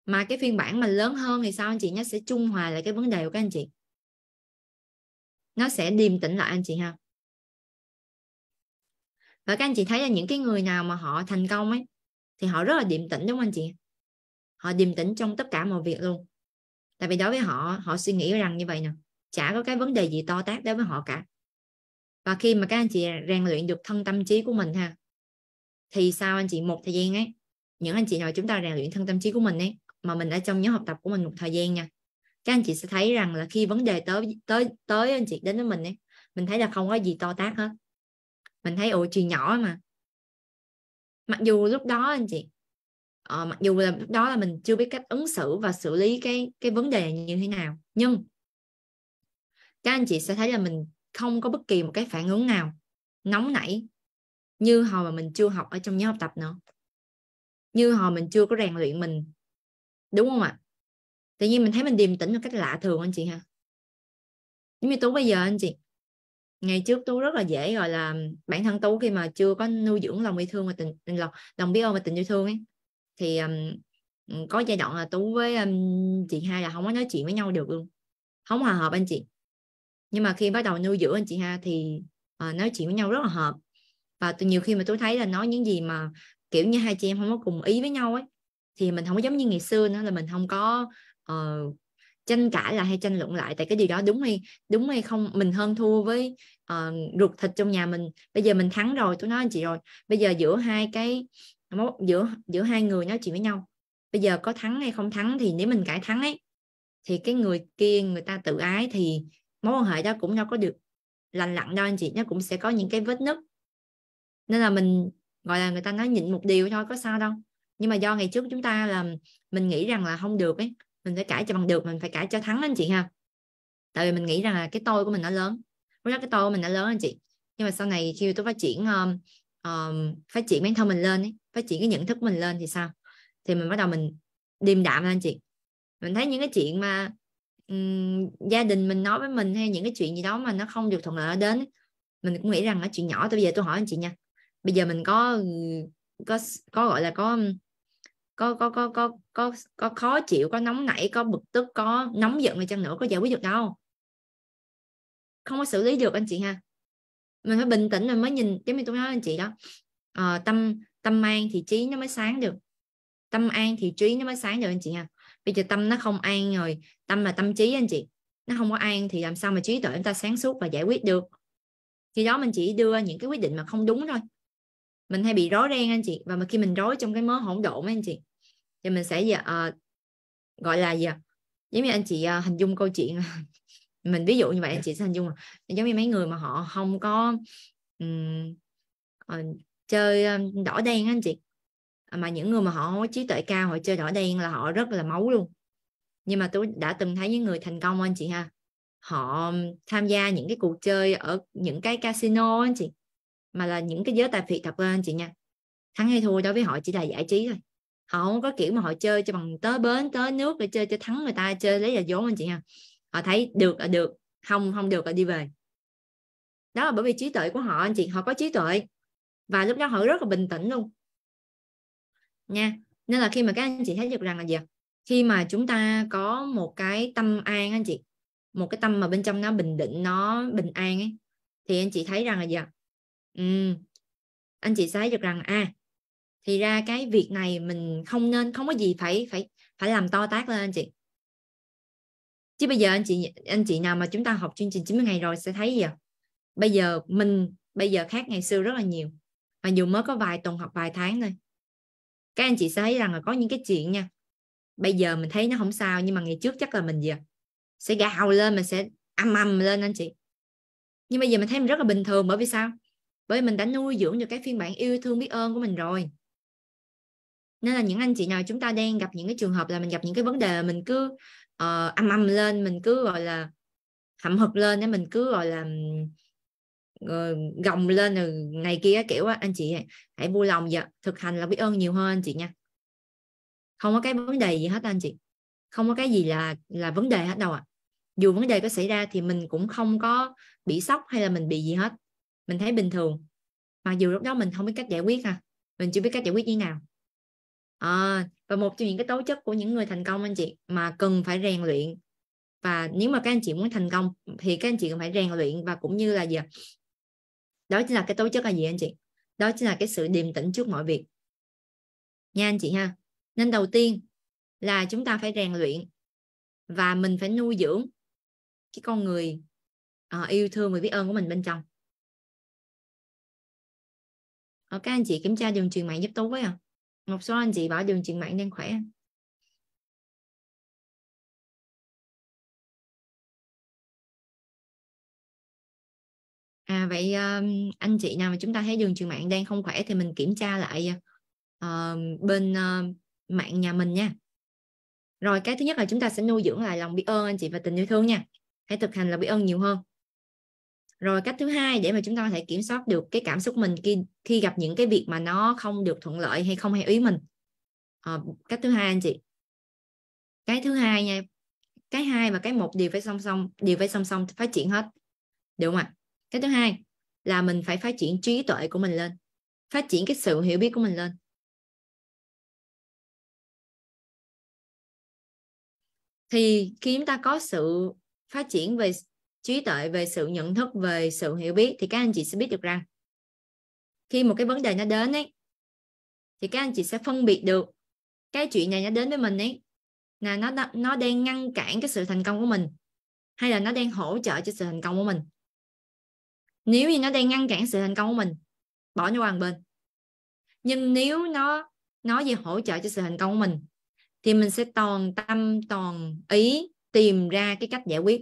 mà cái phiên bản mà lớn hơn thì sao anh chị nó sẽ trung hòa lại cái vấn đề của các anh chị nó sẽ điềm tĩnh lại anh chị ha và các anh chị thấy là những cái người nào mà họ thành công ấy thì họ rất là điềm tĩnh đúng không anh chị họ điềm tĩnh trong tất cả mọi việc luôn tại vì đối với họ họ suy nghĩ rằng như vậy nè chả có cái vấn đề gì to tát đối với họ cả và khi mà các anh chị rèn luyện được thân tâm trí của mình ha thì sau anh chị một thời gian ấy những anh chị nào chúng ta rèn luyện thân tâm trí của mình ấy mà mình đã trong nhóm học tập của mình một thời gian nha các anh chị sẽ thấy rằng là khi vấn đề tới tới tới anh chị đến với mình ấy mình thấy là không có gì to tác hết mình thấy ồ chuyện nhỏ mà mặc dù lúc đó anh chị ờ, mặc dù là lúc đó là mình chưa biết cách ứng xử và xử lý cái cái vấn đề này như thế nào nhưng các anh chị sẽ thấy là mình không có bất kỳ một cái phản ứng nào nóng nảy như hồi mà mình chưa học ở trong nhóm học tập nữa như hồi mình chưa có rèn luyện mình đúng không ạ tự nhiên mình thấy mình điềm tĩnh một cách lạ thường anh chị ha giống như tú bây giờ anh chị ngày trước tú rất là dễ gọi là bản thân tú khi mà chưa có nuôi dưỡng lòng yêu thương và tình lòng lòng biết ơn và tình yêu thương ấy thì um, có giai đoạn là tú với um, chị hai là không có nói chuyện với nhau được luôn không hòa hợp anh chị nhưng mà khi bắt đầu nuôi dưỡng anh chị ha thì uh, nói chuyện với nhau rất là hợp và tôi nhiều khi mà tôi thấy là nói những gì mà kiểu như hai chị em không có cùng ý với nhau ấy thì mình không có giống như ngày xưa nữa là mình không có uh, tranh cãi lại hay tranh luận lại tại cái điều đó đúng hay đúng hay không mình hơn thua với uh, ruột thịt trong nhà mình bây giờ mình thắng rồi tôi nói anh chị rồi bây giờ giữa hai cái giữa giữa hai người nói chuyện với nhau bây giờ có thắng hay không thắng thì nếu mình cãi thắng ấy thì cái người kia người ta tự ái thì mối quan hệ đó cũng đâu có được lành lặn đâu anh chị nó cũng sẽ có những cái vết nứt nên là mình gọi là người ta nói nhịn một điều thôi có sao đâu nhưng mà do ngày trước chúng ta là mình nghĩ rằng là không được ấy mình phải cãi cho bằng được mình phải cãi cho thắng anh chị ha tại vì mình nghĩ rằng là cái tôi của mình nó lớn lúc đó cái tôi của mình nó lớn anh chị nhưng mà sau này khi tôi phát triển um, um, phát triển bản thân mình lên ấy, phát triển cái nhận thức mình lên thì sao thì mình bắt đầu mình điềm đạm lên anh chị mình thấy những cái chuyện mà um, gia đình mình nói với mình hay những cái chuyện gì đó mà nó không được thuận lợi đến ấy, mình cũng nghĩ rằng nó chuyện nhỏ tôi về tôi hỏi anh chị nha bây giờ mình có có có gọi là có có có có có có có khó chịu có nóng nảy có bực tức có nóng giận này chăng nữa có giải quyết được đâu không có xử lý được anh chị ha mình phải bình tĩnh rồi mới nhìn giống như tôi nói anh chị đó à, tâm tâm an thì trí nó mới sáng được tâm an thì trí nó mới sáng được anh chị ha bây giờ tâm nó không an rồi tâm là tâm trí anh chị nó không có an thì làm sao mà trí tuệ chúng ta sáng suốt và giải quyết được khi đó mình chỉ đưa những cái quyết định mà không đúng thôi mình hay bị rối ren anh chị và mà khi mình rối trong cái mớ hỗn độn anh chị thì mình sẽ uh, gọi là gì giống như anh chị uh, hình dung câu chuyện [LAUGHS] mình ví dụ như vậy anh chị sẽ hình dung giống như mấy người mà họ không có um, uh, chơi đỏ đen anh chị à, mà những người mà họ có trí tuệ cao họ chơi đỏ đen là họ rất là máu luôn nhưng mà tôi đã từng thấy những người thành công anh chị ha họ tham gia những cái cuộc chơi ở những cái casino anh chị mà là những cái giới tài phiệt thật lên chị nha thắng hay thua đối với họ chỉ là giải trí thôi họ không có kiểu mà họ chơi cho bằng tớ bến tớ nước để chơi cho thắng người ta chơi lấy là vốn anh chị ha họ thấy được là được không không được là đi về đó là bởi vì trí tuệ của họ anh chị họ có trí tuệ và lúc đó họ rất là bình tĩnh luôn nha nên là khi mà các anh chị thấy được rằng là gì khi mà chúng ta có một cái tâm an anh chị một cái tâm mà bên trong nó bình định nó bình an ấy thì anh chị thấy rằng là gì ừ. anh chị thấy được rằng à thì ra cái việc này mình không nên không có gì phải phải phải làm to tác lên anh chị chứ bây giờ anh chị anh chị nào mà chúng ta học chương trình 90 ngày rồi sẽ thấy gì bây giờ mình bây giờ khác ngày xưa rất là nhiều mà dù mới có vài tuần học vài tháng thôi các anh chị sẽ thấy rằng là có những cái chuyện nha bây giờ mình thấy nó không sao nhưng mà ngày trước chắc là mình gì sẽ gào lên mình sẽ âm âm lên anh chị nhưng bây giờ mình thấy mình rất là bình thường bởi vì sao bởi vì mình đã nuôi dưỡng được cái phiên bản yêu thương biết ơn của mình rồi nên là những anh chị nào chúng ta đang gặp những cái trường hợp là mình gặp những cái vấn đề mình cứ uh, âm âm lên mình cứ gọi là hậm hực lên để mình cứ gọi là uh, gồng lên rồi này kia kiểu á anh chị hãy vui lòng và dạ, thực hành là biết ơn nhiều hơn anh chị nha không có cái vấn đề gì hết anh chị không có cái gì là là vấn đề hết đâu ạ à. dù vấn đề có xảy ra thì mình cũng không có bị sốc hay là mình bị gì hết mình thấy bình thường mặc dù lúc đó mình không biết cách giải quyết ha mình chưa biết cách giải quyết như nào à, và một trong những cái tố chất của những người thành công anh chị mà cần phải rèn luyện và nếu mà các anh chị muốn thành công thì các anh chị cần phải rèn luyện và cũng như là gì đó chính là cái tố chất là gì anh chị đó chính là cái sự điềm tĩnh trước mọi việc nha anh chị ha nên đầu tiên là chúng ta phải rèn luyện và mình phải nuôi dưỡng cái con người uh, yêu thương và biết ơn của mình bên trong ở ờ, các anh chị kiểm tra đường truyền mạng giúp tú với à một số anh chị bảo đường truyền mạng đang khỏe à vậy anh chị nào mà chúng ta thấy đường truyền mạng đang không khỏe thì mình kiểm tra lại uh, bên uh, mạng nhà mình nha rồi cái thứ nhất là chúng ta sẽ nuôi dưỡng lại lòng biết ơn anh chị và tình yêu thương nha hãy thực hành là biết ơn nhiều hơn rồi cách thứ hai để mà chúng ta có thể kiểm soát được cái cảm xúc mình khi khi gặp những cái việc mà nó không được thuận lợi hay không hay ý mình à, cách thứ hai anh chị cái thứ hai nha cái hai và cái một đều phải song song đều phải song song phát triển hết được không ạ à? cái thứ hai là mình phải phát triển trí tuệ của mình lên phát triển cái sự hiểu biết của mình lên thì khi chúng ta có sự phát triển về trí tuệ về sự nhận thức về sự hiểu biết thì các anh chị sẽ biết được rằng khi một cái vấn đề nó đến ấy thì các anh chị sẽ phân biệt được cái chuyện này nó đến với mình ấy là nó nó đang ngăn cản cái sự thành công của mình hay là nó đang hỗ trợ cho sự thành công của mình nếu như nó đang ngăn cản sự thành công của mình bỏ nó qua một bên nhưng nếu nó nó về hỗ trợ cho sự thành công của mình thì mình sẽ toàn tâm toàn ý tìm ra cái cách giải quyết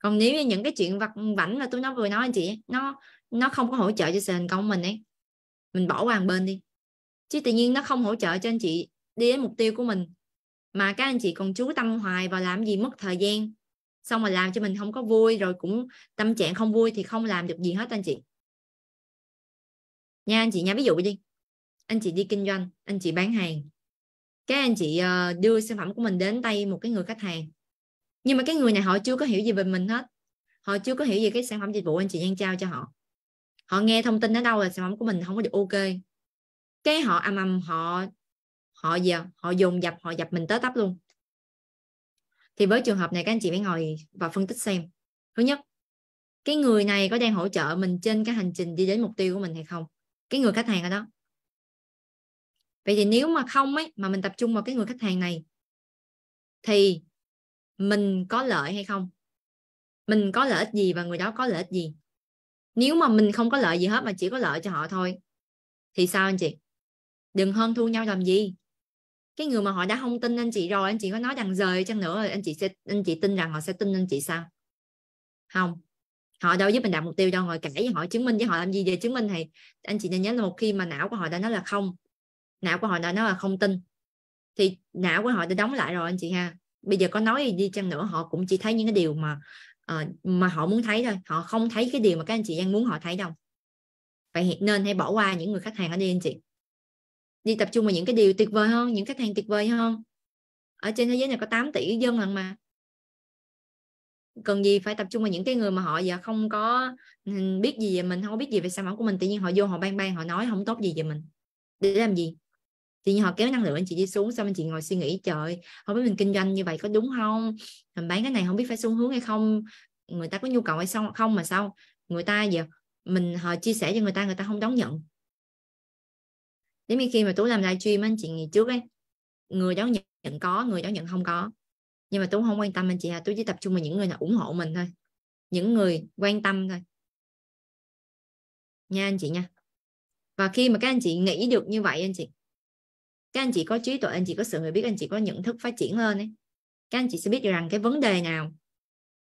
còn nếu như những cái chuyện vặt vảnh là tôi nói vừa nói anh chị nó nó không có hỗ trợ cho sự thành công mình ấy mình bỏ qua một bên đi chứ tự nhiên nó không hỗ trợ cho anh chị đi đến mục tiêu của mình mà các anh chị còn chú tâm hoài vào làm gì mất thời gian xong rồi làm cho mình không có vui rồi cũng tâm trạng không vui thì không làm được gì hết anh chị nha anh chị nha ví dụ đi anh chị đi kinh doanh anh chị bán hàng các anh chị ờ, đưa sản phẩm của mình đến tay một cái người khách hàng nhưng mà cái người này họ chưa có hiểu gì về mình hết họ chưa có hiểu gì cái sản phẩm dịch vụ anh chị đang trao cho họ họ nghe thông tin ở đâu là sản phẩm của mình không có được ok cái họ âm âm họ họ giờ họ dồn dập họ dập mình tới tấp luôn thì với trường hợp này các anh chị phải ngồi và phân tích xem thứ nhất cái người này có đang hỗ trợ mình trên cái hành trình đi đến mục tiêu của mình hay không cái người khách hàng ở đó vậy thì nếu mà không ấy mà mình tập trung vào cái người khách hàng này thì mình có lợi hay không mình có lợi ích gì và người đó có lợi ích gì nếu mà mình không có lợi gì hết mà chỉ có lợi cho họ thôi thì sao anh chị đừng hơn thu nhau làm gì cái người mà họ đã không tin anh chị rồi anh chị có nói đằng rời chăng nữa anh chị sẽ anh chị tin rằng họ sẽ tin anh chị sao không họ đâu giúp mình đạt mục tiêu đâu ngồi kể với họ chứng minh với họ làm gì về chứng minh thì anh chị nên nhớ là một khi mà não của họ đã nói là không não của họ đã nói là không tin thì não của họ đã đóng lại rồi anh chị ha bây giờ có nói đi chăng nữa họ cũng chỉ thấy những cái điều mà uh, mà họ muốn thấy thôi họ không thấy cái điều mà các anh chị đang muốn họ thấy đâu vậy nên hãy bỏ qua những người khách hàng ở đây anh chị đi tập trung vào những cái điều tuyệt vời hơn những khách hàng tuyệt vời hơn ở trên thế giới này có 8 tỷ dân lần mà cần gì phải tập trung vào những cái người mà họ giờ không có ừ, biết gì về mình không biết gì về sản phẩm của mình tự nhiên họ vô họ ban ban họ nói không tốt gì về mình để làm gì thì nhiên họ kéo năng lượng anh chị đi xuống xong anh chị ngồi suy nghĩ trời không biết mình kinh doanh như vậy có đúng không mình bán cái này không biết phải xu hướng hay không người ta có nhu cầu hay sao không mà sao người ta giờ mình họ chia sẻ cho người ta người ta không đón nhận đến khi mà tú làm livestream anh chị ngày trước ấy người đón nhận có người đón nhận không có nhưng mà tú không quan tâm anh chị à tú chỉ tập trung vào những người nào ủng hộ mình thôi những người quan tâm thôi nha anh chị nha và khi mà các anh chị nghĩ được như vậy anh chị các anh chị có trí tuệ anh chị có sự hiểu biết anh chị có nhận thức phát triển hơn ấy, các anh chị sẽ biết được rằng cái vấn đề nào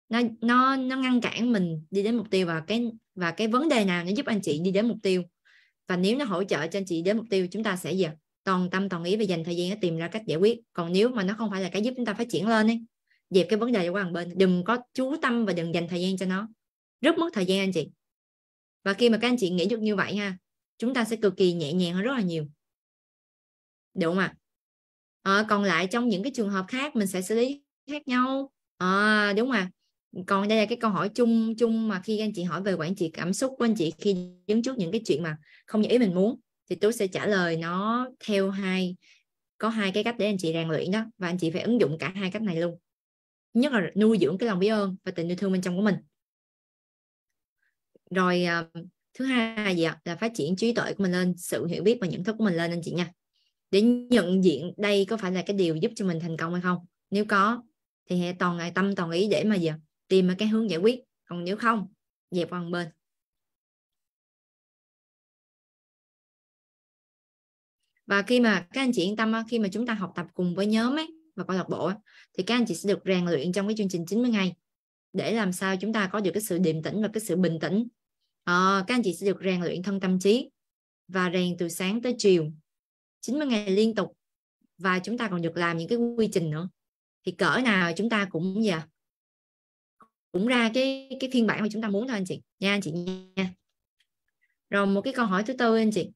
nó nó nó ngăn cản mình đi đến mục tiêu và cái và cái vấn đề nào nó giúp anh chị đi đến mục tiêu và nếu nó hỗ trợ cho anh chị đến mục tiêu chúng ta sẽ giờ toàn tâm toàn ý và dành thời gian để tìm ra cách giải quyết còn nếu mà nó không phải là cái giúp chúng ta phát triển lên ấy dẹp cái vấn đề qua một bên đừng có chú tâm và đừng dành thời gian cho nó rất mất thời gian anh chị và khi mà các anh chị nghĩ được như vậy ha chúng ta sẽ cực kỳ nhẹ nhàng hơn rất là nhiều đúng không ạ à? còn lại trong những cái trường hợp khác mình sẽ xử lý khác nhau à, đúng không ạ còn đây là cái câu hỏi chung chung mà khi anh chị hỏi về quản trị cảm xúc của anh chị khi đứng trước những cái chuyện mà không như ý mình muốn thì tôi sẽ trả lời nó theo hai có hai cái cách để anh chị rèn luyện đó và anh chị phải ứng dụng cả hai cách này luôn nhất là nuôi dưỡng cái lòng biết ơn và tình yêu thương bên trong của mình rồi ờ, thứ hai là gì ạ là phát triển trí tuệ của mình lên sự hiểu biết và nhận thức của mình lên anh chị nha để nhận diện đây có phải là cái điều giúp cho mình thành công hay không nếu có thì hãy toàn ngày tâm toàn ý để mà giờ tìm cái hướng giải quyết còn nếu không dẹp qua bên và khi mà các anh chị yên tâm khi mà chúng ta học tập cùng với nhóm ấy và câu lạc bộ thì các anh chị sẽ được rèn luyện trong cái chương trình 90 ngày để làm sao chúng ta có được cái sự điềm tĩnh và cái sự bình tĩnh à, các anh chị sẽ được rèn luyện thân tâm trí và rèn từ sáng tới chiều 90 ngày liên tục và chúng ta còn được làm những cái quy trình nữa thì cỡ nào chúng ta cũng giờ cũng ra cái cái phiên bản mà chúng ta muốn thôi anh chị nha anh chị nha rồi một cái câu hỏi thứ tư anh chị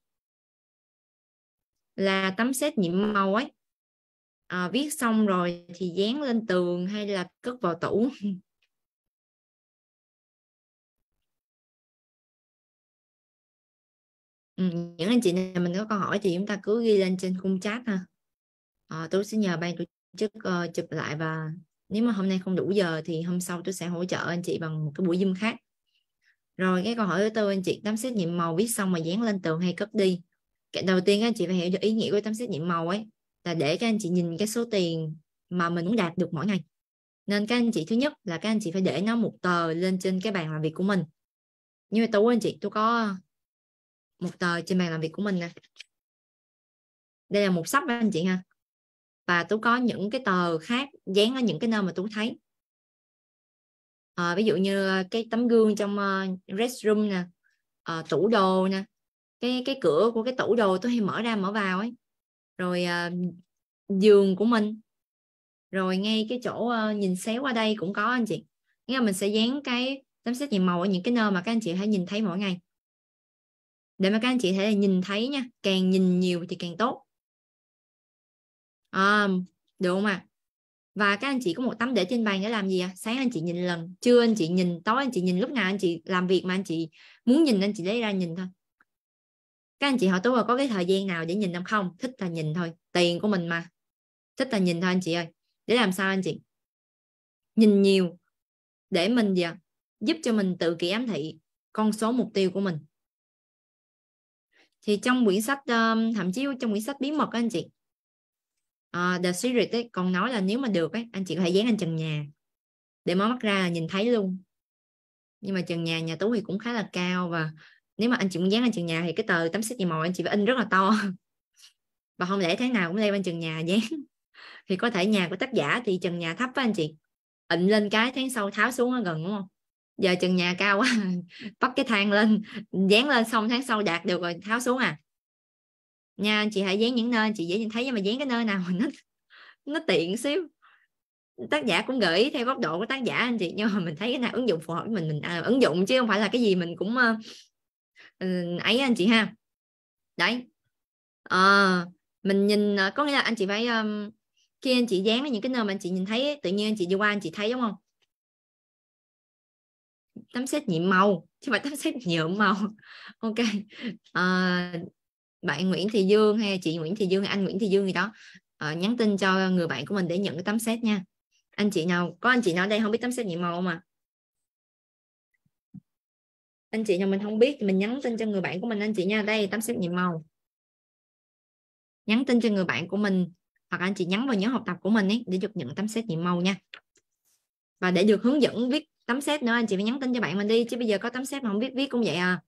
là tấm xét nhiệm màu ấy à, viết xong rồi thì dán lên tường hay là cất vào tủ [LAUGHS] ừ, những anh chị nào mình có câu hỏi thì chúng ta cứ ghi lên trên khung chat ha à, tôi sẽ nhờ ban tổ chức uh, chụp lại và nếu mà hôm nay không đủ giờ thì hôm sau tôi sẽ hỗ trợ anh chị bằng một cái buổi zoom khác rồi cái câu hỏi của tôi anh chị tấm xét nghiệm màu viết xong mà dán lên tường hay cất đi cái đầu tiên anh chị phải hiểu được ý nghĩa của tấm xét nghiệm màu ấy là để các anh chị nhìn cái số tiền mà mình muốn đạt được mỗi ngày nên các anh chị thứ nhất là các anh chị phải để nó một tờ lên trên cái bàn làm việc của mình như mà anh chị tôi có một tờ trên bàn làm việc của mình nè đây là một sách anh chị ha và tôi có những cái tờ khác dán ở những cái nơi mà tôi thấy à, ví dụ như ờ, cái tấm gương trong ờ, restroom nè uh, tủ đồ nè cái cái cửa của cái tủ đồ tôi hay mở ra mở vào ấy rồi uh, giường của mình rồi ngay cái chỗ uh, nhìn xéo qua đây cũng có anh chị nghĩa là mình sẽ dán cái tấm xét nhiệm màu ở những cái nơi mà các anh chị hãy nhìn thấy mỗi ngày để mà các anh chị thể là nhìn thấy nha càng nhìn nhiều thì càng tốt à, được không ạ à? và các anh chị có một tấm để trên bàn để làm gì à sáng anh chị nhìn lần trưa anh chị nhìn tối anh chị nhìn lúc nào anh chị làm việc mà anh chị muốn nhìn anh chị lấy ra nhìn thôi các anh chị hỏi tôi là có cái thời gian nào để nhìn không không thích là nhìn thôi tiền của mình mà thích là nhìn thôi anh chị ơi để làm sao anh chị nhìn nhiều để mình gì à? giúp cho mình tự kỷ ám thị con số mục tiêu của mình thì trong quyển sách um, thậm chí trong quyển sách bí mật đó, anh chị uh, The Secret ấy, còn nói là nếu mà được ấy, anh chị có thể dán lên trần nhà để mở mắt ra là nhìn thấy luôn nhưng mà trần nhà nhà tú thì cũng khá là cao và nếu mà anh chị muốn dán lên trần nhà thì cái tờ tấm xích gì màu anh chị phải in rất là to [LAUGHS] và không lẽ thế nào cũng leo lên trần nhà dán [LAUGHS] thì có thể nhà của tác giả thì trần nhà thấp với anh chị ịn lên cái tháng sau tháo xuống nó gần đúng không giờ chừng nhà cao quá [LAUGHS] bắt cái thang lên dán lên xong tháng sau đạt được rồi tháo xuống à nha chị hãy dán những nơi chị dễ nhìn thấy nhưng mà dán cái nơi nào mà nó nó tiện xíu tác giả cũng gợi ý theo góc độ của tác giả anh chị nhưng mà mình thấy cái nào ứng dụng phù hợp với mình mình à, ứng dụng chứ không phải là cái gì mình cũng uh, ấy anh chị ha đấy à, mình nhìn ờ, có nghĩa là anh chị phải um, khi anh chị dán những cái nơi mà anh chị nhìn thấy tự nhiên anh chị đi qua anh chị thấy đúng không tấm xét nhiệm màu chứ phải tấm xét nhuộm màu [LAUGHS] ok à, bạn Nguyễn Thị Dương hay chị Nguyễn Thị Dương hay anh Nguyễn Thị Dương gì đó à, nhắn tin cho người bạn của mình để nhận cái tấm xét nha anh chị nào có anh chị nào đây không biết tấm xét nhiệm màu mà anh chị nào mình không biết thì mình nhắn tin cho người bạn của mình anh chị nha đây tấm xét nhiệm màu nhắn tin cho người bạn của mình hoặc anh chị nhắn vào nhóm học tập của mình ấy để được nhận tấm xét nhiệm màu nha và để được hướng dẫn viết tấm xét nữa anh chị phải nhắn tin cho bạn mình đi chứ bây giờ có tấm xét mà không biết viết cũng vậy à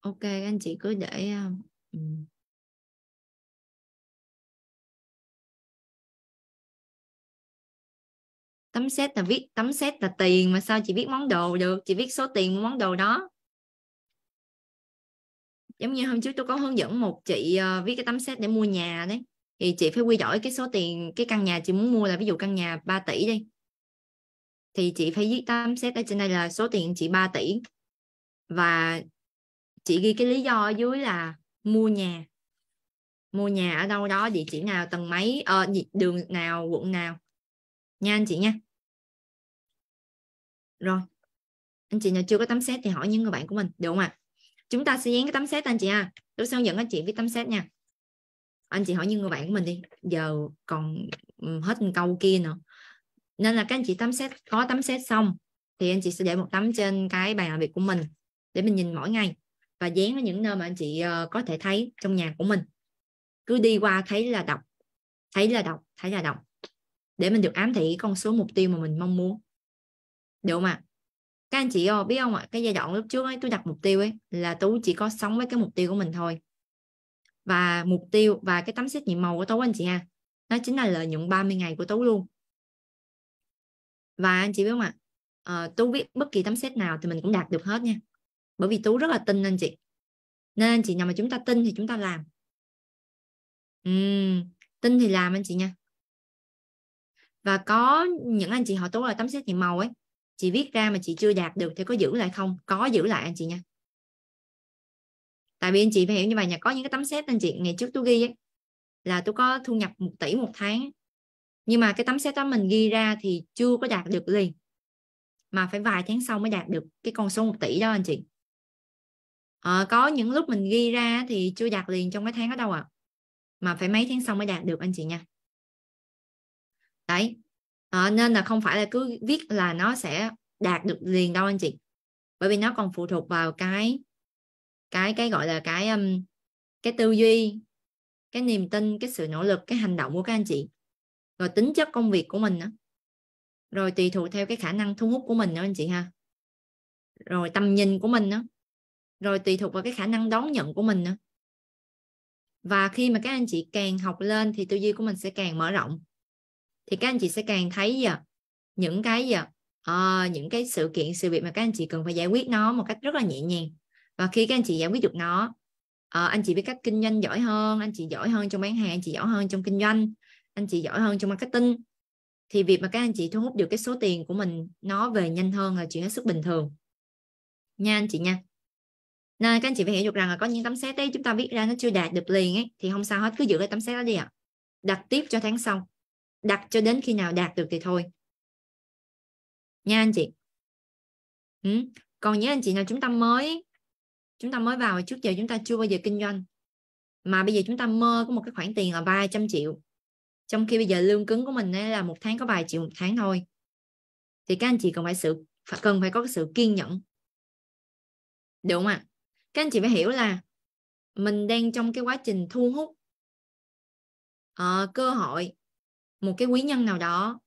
ok anh chị cứ để à, tấm xét là viết tấm xét là tiền mà sao chị viết món đồ được chị viết số tiền món đồ đó giống như hôm trước tôi có hướng dẫn một chị à, viết cái tấm xét để mua nhà đấy thì chị phải quy đổi cái số tiền cái căn nhà chị muốn mua là ví dụ căn nhà 3 tỷ đi thì chị phải viết tám xét ở trên đây là số tiền chị 3 tỷ và chị ghi cái lý do ở dưới là mua nhà mua nhà ở đâu đó địa chỉ nào tầng mấy ờ, đường nào quận nào nha anh chị nha rồi anh chị nào chưa có tấm xét thì hỏi những người bạn của mình được không ạ à? chúng ta sẽ dán cái tấm xét anh chị ha à. lúc sau dẫn anh chị viết tấm xét nha anh chị hỏi như người bạn của mình đi giờ còn ừ, hết câu kia nữa nên là các anh chị tắm xét có tắm xét xong thì anh chị sẽ để một tấm trên cái bàn làm việc của mình để mình nhìn mỗi ngày và dán ở những nơi mà anh chị ờ, có thể thấy trong nhà của mình cứ đi qua thấy là đọc thấy là đọc thấy là đọc để mình được ám thị con số mục tiêu mà mình mong muốn được mà các anh chị ờ, biết không ạ cái giai đoạn lúc trước ấy tôi đặt mục tiêu ấy là tú chỉ có sống với cái mục tiêu của mình thôi và mục tiêu và cái tấm xét nhiệm màu của tú anh chị ha nó chính là lợi nhuận 30 ngày của tú luôn và anh chị biết không ạ à, ờ, Tú viết bất kỳ tấm xét nào thì mình cũng đạt được hết nha bởi vì Tú rất là tin anh chị nên anh chị nào mà chúng ta tin thì chúng ta làm uhm, tin thì làm anh chị nha và có những anh chị họ tú là tấm xét nhiệm màu ấy chị viết ra mà chị chưa đạt được thì có giữ lại không có giữ lại anh chị nha tại vì anh chị phải hiểu như vậy nhà có những cái tấm xét anh chị ngày trước tôi ghi ấy, là tôi có thu nhập 1 tỷ một tháng nhưng mà cái tấm xét đó mình ghi ra thì chưa có đạt được liền mà phải vài tháng sau mới đạt được cái con số 1 tỷ đó anh chị à, có những lúc mình ghi ra thì chưa đạt liền trong cái tháng đó đâu ạ à. mà phải mấy tháng sau mới đạt được anh chị nha đấy à, nên là không phải là cứ viết là nó sẽ đạt được liền đâu anh chị bởi vì nó còn phụ thuộc vào cái cái cái gọi là cái um, cái tư duy cái niềm tin cái sự nỗ lực cái hành động của các anh chị rồi tính chất công việc của mình nữa rồi tùy thuộc theo cái khả năng thu hút của mình nữa anh chị ha rồi tầm nhìn của mình nữa rồi tùy thuộc vào cái khả năng đón nhận của mình nữa và khi mà các anh chị càng học lên thì tư duy của mình sẽ càng mở rộng thì các anh chị sẽ càng thấy giờ những cái giờ à? những cái sự kiện sự việc mà các anh chị cần phải giải quyết nó một cách rất là nhẹ nhàng và khi các anh chị giải quyết được nó à, anh chị biết cách kinh doanh giỏi hơn anh chị giỏi hơn trong bán hàng anh chị giỏi hơn trong kinh doanh anh chị giỏi hơn trong marketing thì việc mà các anh chị thu hút được cái số tiền của mình nó về nhanh hơn là chuyện hết sức bình thường nha anh chị nha nên các anh chị phải hiểu được rằng là có những tấm xét ấy chúng ta viết ra nó chưa đạt được liền ấy thì không sao hết cứ giữ cái tấm xét đó đi ạ à. đặt tiếp cho tháng sau đặt cho đến khi nào đạt được thì thôi nha anh chị ừ. còn những anh chị nào chúng ta mới chúng ta mới vào trước giờ chúng ta chưa bao giờ kinh doanh mà bây giờ chúng ta mơ có một cái khoản tiền là trăm triệu trong khi bây giờ lương cứng của mình là một tháng có vài triệu một tháng thôi thì các anh chị cần phải sự cần phải có sự kiên nhẫn được không ạ các anh chị phải hiểu là mình đang trong cái quá trình thu hút uh, cơ hội một cái quý nhân nào đó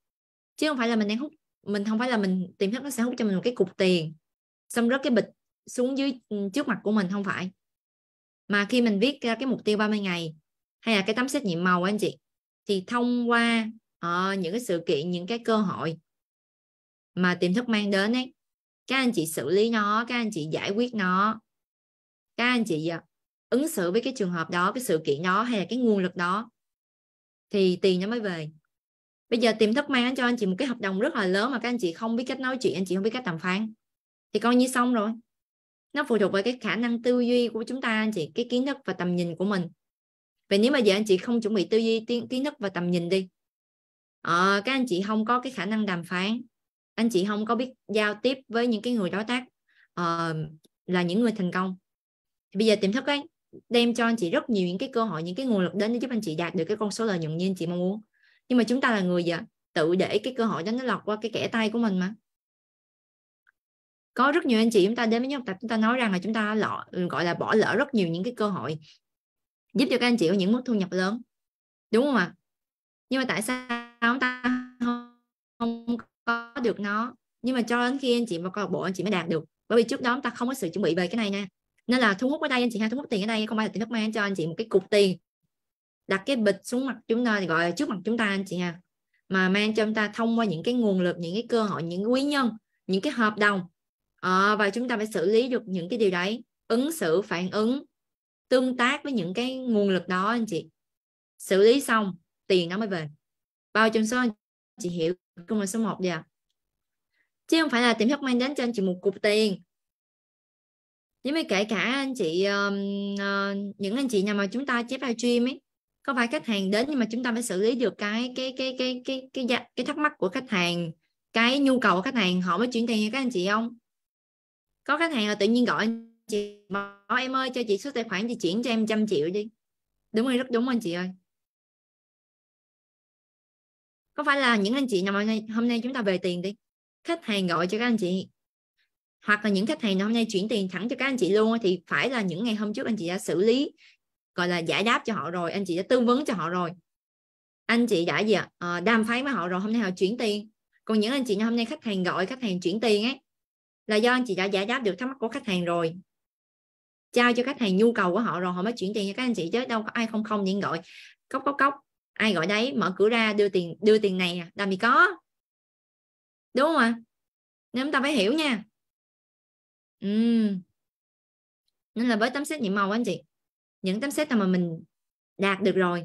chứ không phải là mình đang hút mình không phải là mình tìm thấy nó sẽ hút cho mình một cái cục tiền xong rớt cái bịch xuống dưới ừ, trước mặt của mình không phải mà khi mình viết ra cái mục tiêu 30 ngày hay là cái tấm xét nhiệm màu anh chị thì thông qua uh, những cái sự kiện những cái cơ hội mà tiềm thức mang đến ấy các anh chị xử lý nó các anh chị giải quyết nó các anh chị à, ứng xử với cái trường hợp đó cái sự kiện đó hay là cái nguồn lực đó thì tiền nó mới về bây giờ tiềm thức mang cho anh chị một cái hợp đồng rất là lớn mà các anh chị không biết cách nói chuyện anh chị không biết cách đàm phán thì coi như xong rồi nó phụ thuộc vào cái khả năng tư duy của chúng ta anh chị cái kiến thức và tầm nhìn của mình vậy nếu mà giờ anh chị không chuẩn bị tư duy kiến, thức và tầm nhìn đi à, các anh chị không có cái khả năng đàm phán anh chị không có biết giao tiếp với những cái người đối tác uh, là những người thành công thì bây giờ tiềm thức ấy đem cho anh chị rất nhiều những cái cơ hội những cái nguồn lực đến để giúp anh chị đạt được cái con số lợi nhuận như anh chị mong muốn nhưng mà chúng ta là người giờ tự để cái cơ hội đó nó lọt qua cái kẻ tay của mình mà có rất nhiều anh chị chúng ta đến với nhóm tập chúng ta nói rằng là chúng ta lọ, ừ, gọi là bỏ lỡ rất nhiều những cái cơ hội giúp cho các anh chị có những mức thu nhập lớn đúng không ạ nhưng mà tại sao chúng ta không, không có được nó nhưng mà cho đến khi anh chị vào câu lạc bộ anh chị mới đạt được bởi vì trước đó chúng ta không có sự chuẩn bị về cái này nè nên là thu hút ở đây anh chị ha thu hút tiền ở đây không phải là tiền nước mang cho anh chị một cái cục tiền đặt cái bịch xuống mặt chúng ta gọi là trước mặt chúng ta anh chị ha mà mang cho chúng ta thông qua những cái nguồn lực những cái cơ hội những cái quý nhân những cái hợp đồng à, và chúng ta phải xử lý được những cái điều đấy ứng xử phản ứng tương tác với những cái nguồn lực đó anh chị xử lý xong tiền nó mới về bao trong số anh chị hiểu câu hỏi số 1 giờ chứ không phải là tìm thức mang đến cho anh chị một cục tiền nếu mà kể cả anh chị uh, uh, những anh chị nào mà chúng ta chép live stream ấy có phải khách hàng đến nhưng mà chúng ta phải xử lý được cái cái cái cái cái cái cái, cái thắc mắc của khách hàng cái nhu cầu của khách hàng họ mới chuyển tiền cho các anh chị không có khách hàng là tự nhiên gọi chị bảo em ơi cho chị số tài khoản chị chuyển cho em trăm triệu đi đúng rồi rất đúng anh chị ơi có phải là những anh chị nào hôm nay hôm nay chúng ta về tiền đi khách hàng gọi cho các anh chị hoặc là những khách hàng nào hôm nay chuyển tiền thẳng cho các anh chị luôn thì phải là những ngày hôm trước anh chị đã xử lý gọi là giải đáp cho họ rồi anh chị đã tư vấn cho họ rồi anh chị đã gì à, đàm phán với họ rồi hôm nay họ chuyển tiền còn những anh chị nào hôm nay khách hàng gọi khách hàng chuyển tiền ấy là do anh chị đã giải đáp được thắc mắc của khách hàng rồi trao cho khách hàng nhu cầu của họ rồi họ mới chuyển tiền cho các anh chị chứ đâu có ai không không điện gọi cốc cốc cốc ai gọi đấy mở cửa ra đưa tiền đưa tiền này à? làm gì có đúng không ạ nên chúng ta phải hiểu nha ừ. nên là với tấm xét nhiệm màu anh chị những tấm xét mà mình đạt được rồi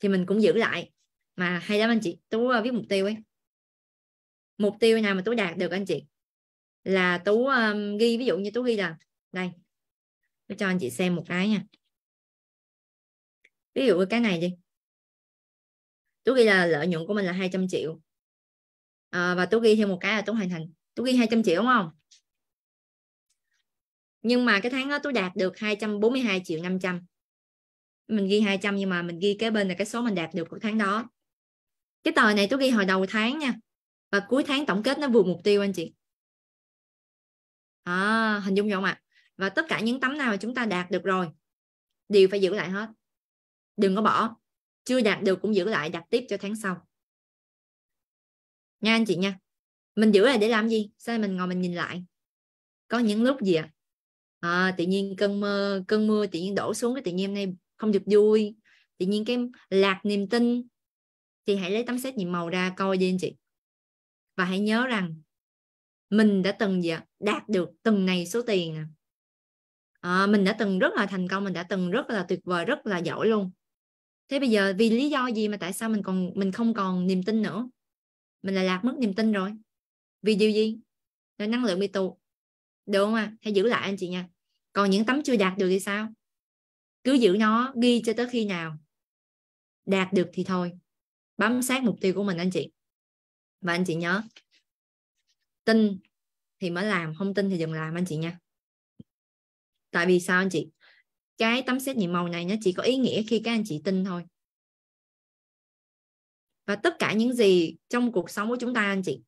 thì mình cũng giữ lại mà hay lắm anh chị tôi à, viết mục tiêu ấy mục tiêu nào mà tôi đạt được anh chị là tú um, ghi ví dụ như tú ghi là đây tôi cho anh chị xem một cái nha ví dụ cái này đi tú ghi là lợi nhuận của mình là 200 triệu à, và tú ghi thêm một cái là tú hoàn thành tú ghi 200 triệu đúng không nhưng mà cái tháng đó tôi đạt được 242 triệu 500 mình ghi 200 nhưng mà mình ghi kế bên là cái số mình đạt được của tháng đó cái tờ này tôi ghi hồi đầu tháng nha và cuối tháng tổng kết nó vượt mục tiêu anh chị à, hình dung không ạ à? và tất cả những tấm nào mà chúng ta đạt được rồi đều phải giữ lại hết đừng có bỏ chưa đạt được cũng giữ lại đặt tiếp cho tháng sau nha anh chị nha mình giữ lại để làm gì sao mình ngồi mình nhìn lại có những lúc gì ạ à? à, tự nhiên cơn mưa cơn mưa tự nhiên đổ xuống cái tự nhiên hôm nay không được vui tự nhiên cái lạc niềm tin thì hãy lấy tấm xét nhiệm màu ra coi đi anh chị và hãy nhớ rằng mình đã từng gì đạt được từng này số tiền à. À, mình đã từng rất là thành công mình đã từng rất là tuyệt vời rất là giỏi luôn thế bây giờ vì lý do gì mà tại sao mình còn mình không còn niềm tin nữa mình là lạc mất niềm tin rồi vì điều gì là năng lượng bị tụt được không ạ à? hãy giữ lại anh chị nha còn những tấm chưa đạt được thì sao cứ giữ nó ghi cho tới khi nào đạt được thì thôi bám sát mục tiêu của mình anh chị và anh chị nhớ tin thì mới làm không tin thì đừng làm anh chị nha tại vì sao anh chị cái tấm xét nhiệm màu này nó chỉ có ý nghĩa khi các anh chị tin thôi và tất cả những gì trong cuộc sống của chúng ta anh chị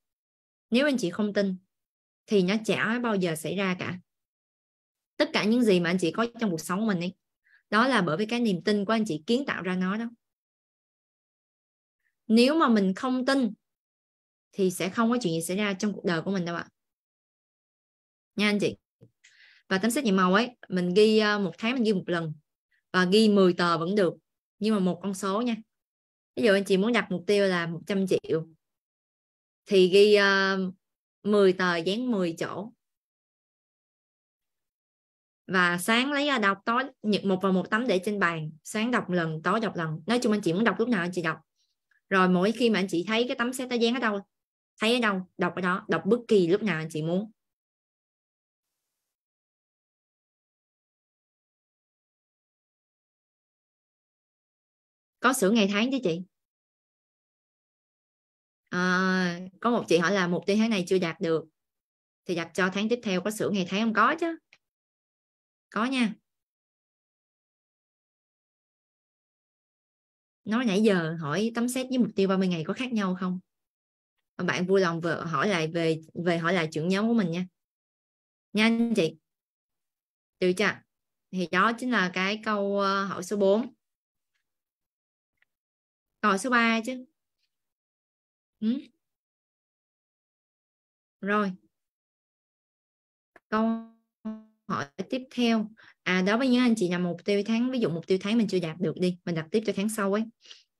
nếu anh chị không tin thì nó chả bao giờ xảy ra cả tất cả những gì mà anh chị có trong cuộc sống của mình ấy đó là bởi vì cái niềm tin của anh chị kiến tạo ra nó đó nếu mà mình không tin thì sẽ không có chuyện gì xảy ra trong cuộc đời của mình đâu ạ nha anh chị và tấm xét nhiệm màu ấy mình ghi ờ, một tháng mình ghi một lần và ghi 10 tờ vẫn được nhưng mà một con số nha ví dụ anh chị muốn đặt mục tiêu là 100 triệu thì ghi uh, ờ, 10 tờ dán 10 chỗ và sáng lấy ra đọc tối nhật một vào một tấm để trên bàn sáng đọc lần tối đọc lần nói chung anh chị muốn đọc lúc nào anh chị đọc rồi mỗi khi mà anh chị thấy cái tấm xét nó dán ở đâu thấy ở đâu đọc ở đó đọc bất kỳ lúc nào anh chị muốn có sửa ngày tháng chứ chị à, có một chị hỏi là mục tiêu tháng này chưa đạt được thì đặt cho tháng tiếp theo có sửa ngày tháng không có chứ có nha nói nãy giờ hỏi tấm xét với mục tiêu 30 ngày có khác nhau không bạn vui lòng vừa hỏi lại về về hỏi lại trưởng nhóm của mình nha nha anh chị được chưa thì đó chính là cái câu ờ, hỏi số 4 câu số 3 chứ ừ. rồi câu hỏi tiếp theo à đó với những anh chị nhằm mục tiêu tháng ví dụ mục tiêu tháng mình chưa đạt được đi mình đặt tiếp cho tháng sau ấy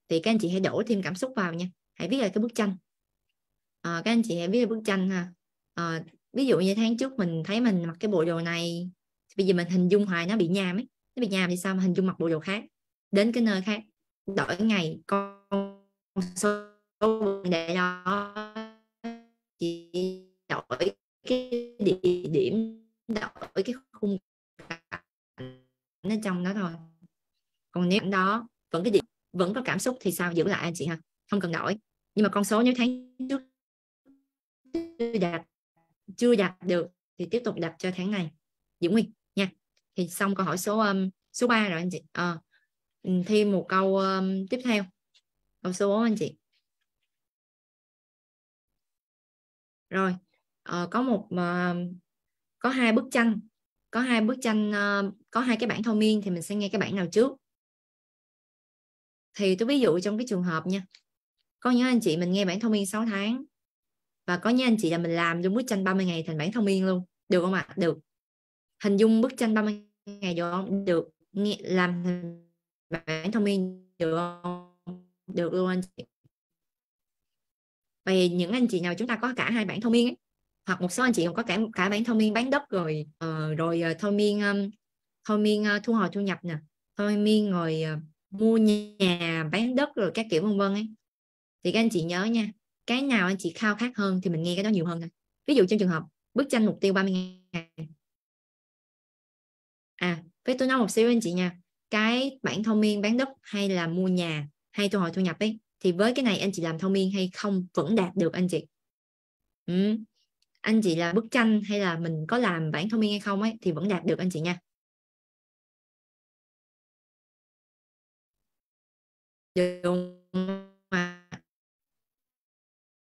thì các anh chị hãy đổ thêm cảm xúc vào nha hãy viết lại cái bức tranh à, các anh chị hãy viết bức tranh ha à, ví dụ như tháng trước mình thấy mình mặc cái bộ đồ này bây giờ mình hình dung hoài nó bị nham ấy nó bị nham thì sao mà hình dung mặc bộ đồ khác đến cái nơi khác đổi ngày con số để đó chỉ đổi cái địa điểm đổi cái khung cảnh ở trong đó thôi còn nếu đó vẫn cái gì vẫn có cảm xúc thì sao giữ lại anh chị ha không cần đổi nhưng mà con số nếu tháng trước chưa đạt chưa đạt được thì tiếp tục đặt cho tháng này Dũng Nguyên nha thì xong câu hỏi số um, số 3 rồi anh chị à, thêm một câu um, tiếp theo câu số 4 anh chị rồi à, có một uh, có hai bức tranh có hai bức tranh uh, có hai cái bản thông miên thì mình sẽ nghe cái bản nào trước thì tôi ví dụ trong cái trường hợp nha có những anh chị mình nghe bản thông miên 6 tháng và có những anh chị là mình làm luôn bức tranh 30 ngày thành bản thông yên luôn được không ạ à? được hình dung bức tranh 30 ngày được không được Nghe, làm thành bản thông yên được không được luôn anh chị vậy những anh chị nào chúng ta có cả hai bản thông yên ấy, hoặc một số anh chị còn có cả cả bản thông yên bán đất rồi uh, rồi uh, ờ, thông yên um, thông yên uh, thu hồi thu nhập nè thông yên rồi uh, mua nhà bán đất rồi các kiểu vân vân ấy thì các anh chị nhớ nha cái nào anh chị khao khát hơn thì mình nghe cái đó nhiều hơn thôi ví dụ trong trường hợp bức tranh mục tiêu 30 ngày à với tôi nói một xíu anh chị nha cái bản thông miên bán đất hay là mua nhà hay thu hồi thu nhập ấy thì với cái này anh chị làm thông miên hay không vẫn đạt được anh chị ừ. anh chị là bức tranh hay là mình có làm bản thông miên hay không ấy thì vẫn đạt được anh chị nha được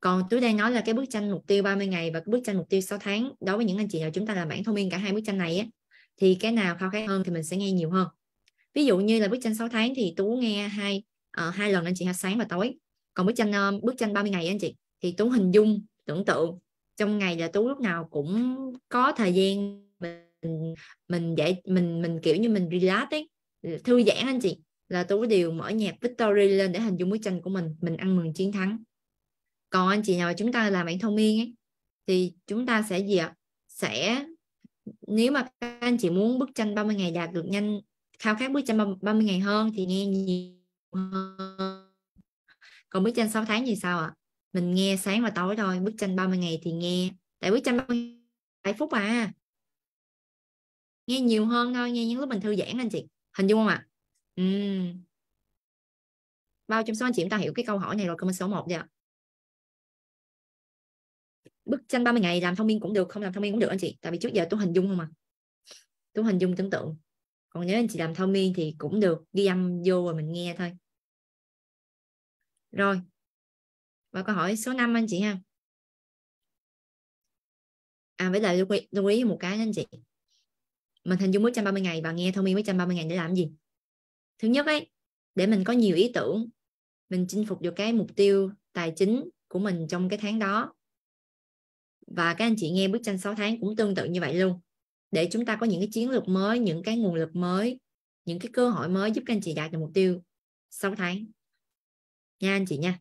còn tôi đang nói là cái bức tranh mục tiêu 30 ngày và cái bức tranh mục tiêu 6 tháng đối với những anh chị nào chúng ta làm bản thông minh cả hai bức tranh này á thì cái nào khao khát hơn thì mình sẽ nghe nhiều hơn ví dụ như là bức tranh 6 tháng thì tú nghe hai uh, hai lần anh chị ha sáng và tối còn bức tranh uh, bức tranh 30 ngày anh chị thì tú hình dung tưởng tượng trong ngày là tú lúc nào cũng có thời gian mình mình giải mình mình kiểu như mình relax ấy thư giãn anh chị là tú đều mở nhạc Victory lên để hình dung bức tranh của mình mình ăn mừng chiến thắng còn anh chị nào chúng ta làm bạn thông minh ấy, thì chúng ta sẽ gì ạ sẽ nếu mà các anh chị muốn bức tranh 30 ngày đạt được nhanh khao khát bức tranh 30 ngày hơn thì nghe nhiều hơn còn bức tranh 6 tháng thì sao ạ mình nghe sáng và tối thôi bức tranh 30 ngày thì nghe tại bức tranh 30 7 phút à nghe nhiều hơn thôi nghe những lúc mình thư giãn anh chị hình dung không ạ à? ừ. bao trong số anh chị chúng ta hiểu cái câu hỏi này rồi comment số 1 vậy ạ bức tranh 30 ngày làm thông minh cũng được không làm thông minh cũng được anh chị tại vì trước giờ tôi hình dung không à tôi hình dung tưởng tượng còn nếu anh chị làm thông minh thì cũng được ghi âm vô và mình nghe thôi rồi và câu hỏi số 5 anh chị ha à với lại lưu ý, lưu ý một cái anh chị mình hình dung bức tranh 30 ngày và nghe thông minh bức tranh 30 ngày để làm gì thứ nhất ấy để mình có nhiều ý tưởng mình chinh phục được cái mục tiêu tài chính của mình trong cái tháng đó và các anh chị nghe bức tranh 6 tháng cũng tương tự như vậy luôn để chúng ta có những cái chiến lược mới những cái nguồn lực mới những cái cơ hội mới giúp các anh chị đạt được mục tiêu 6 tháng nha anh chị nha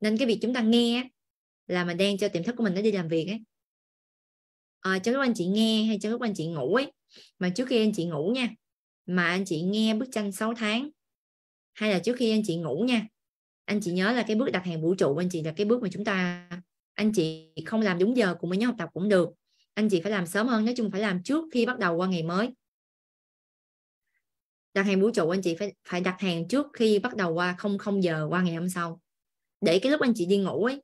nên cái việc chúng ta nghe là mình đang cho tiềm thức của mình nó đi làm việc ấy à, trong lúc anh chị nghe hay trong lúc anh chị ngủ ấy mà trước khi anh chị ngủ nha mà anh chị nghe bức tranh 6 tháng hay là trước khi anh chị ngủ nha anh chị nhớ là cái bước đặt hàng vũ trụ của anh chị là cái bước mà chúng ta anh chị không làm đúng giờ cùng với nhóm học tập cũng được anh chị phải làm sớm hơn nói chung phải làm trước khi bắt đầu qua ngày mới đặt hàng vũ trụ anh chị phải phải đặt hàng trước khi bắt đầu qua không không giờ qua ngày hôm sau để cái lúc anh chị đi ngủ ấy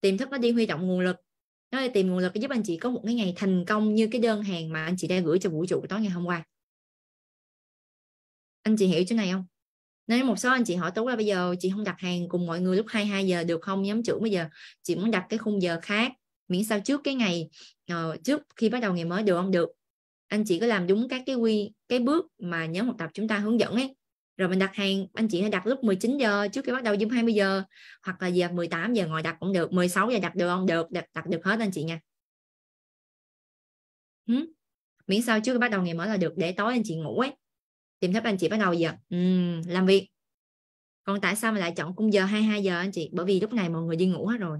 tiềm thức nó đi huy động nguồn lực nó đi tìm nguồn lực để giúp anh chị có một cái ngày thành công như cái đơn hàng mà anh chị đã gửi cho vũ trụ tối ngày hôm qua anh chị hiểu chỗ này không nên một số anh chị hỏi tú là bây giờ chị không đặt hàng cùng mọi người lúc 22 giờ được không nhóm trưởng bây giờ chị muốn đặt cái khung giờ khác miễn sao trước cái ngày uh, trước khi bắt đầu ngày mới được không được anh chị có làm đúng các cái quy cái bước mà nhóm học tập chúng ta hướng dẫn ấy rồi mình đặt hàng anh chị hãy đặt lúc 19 giờ trước khi bắt đầu gym 20 giờ hoặc là giờ 18 giờ ngồi đặt cũng được 16 giờ đặt được không được đặt, đặt được hết anh chị nha hmm? miễn sao trước khi bắt đầu ngày mới là được để tối anh chị ngủ ấy tìm thấp anh chị bắt đầu giờ uhm, làm việc còn tại sao mà lại chọn khung giờ 22 giờ anh chị bởi vì lúc này mọi người đi ngủ hết rồi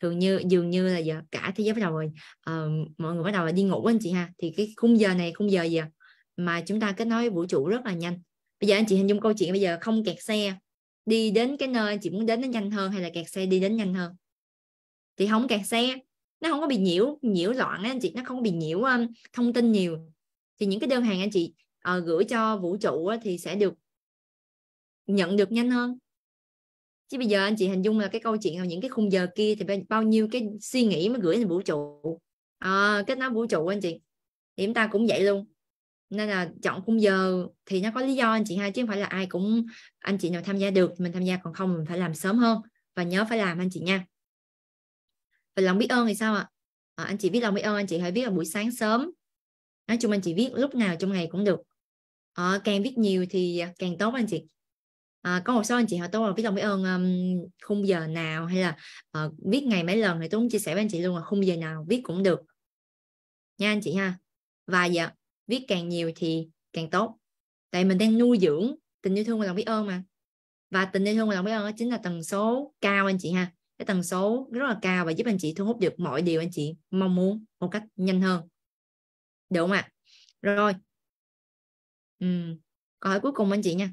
thường như dường như là giờ cả thế giới bắt đầu rồi uh, mọi người bắt đầu là đi ngủ anh chị ha thì cái khung giờ này khung giờ gì mà chúng ta kết nối vũ trụ rất là nhanh bây giờ anh chị hình dung câu chuyện bây giờ không kẹt xe đi đến cái nơi anh chị muốn đến nó nhanh hơn hay là kẹt xe đi đến nhanh hơn thì không kẹt xe nó không có bị nhiễu nhiễu loạn đó anh chị nó không bị nhiễu um, thông tin nhiều thì những cái đơn hàng anh chị uh, gửi cho vũ trụ á, thì sẽ được nhận được nhanh hơn chứ bây giờ anh chị hình dung là cái câu chuyện hoặc những cái khung giờ kia thì bao nhiêu cái suy nghĩ mới gửi lên vũ trụ à, kết nối vũ trụ anh chị thì chúng ta cũng vậy luôn nên là chọn khung giờ thì nó có lý do anh chị ha chứ không phải là ai cũng anh chị nào tham gia được mình tham gia còn không mình phải làm sớm hơn và nhớ phải làm anh chị nha và lòng biết ơn thì sao ạ à? anh chị viết lòng biết ơn anh chị hãy viết là buổi sáng sớm nói chung anh chị viết lúc nào trong ngày cũng được à, càng viết nhiều thì à, càng tốt anh chị à, có một số anh chị họ tố là viết lòng biết ơn um, khung giờ nào hay là uh, viết ngày mấy lần thì tôi cũng chia sẻ với anh chị luôn là khung giờ nào viết cũng được nha anh chị ha và dạ viết càng nhiều thì càng tốt tại mình đang nuôi dưỡng tình yêu thương và lòng biết ơn mà và tình yêu thương và lòng biết ơn chính là tần số cao anh chị ha cái tần số rất là cao và giúp anh chị thu hút được mọi điều anh chị mong muốn một cách nhanh hơn được không ạ à? rồi ừ. câu hỏi cuối cùng anh chị nha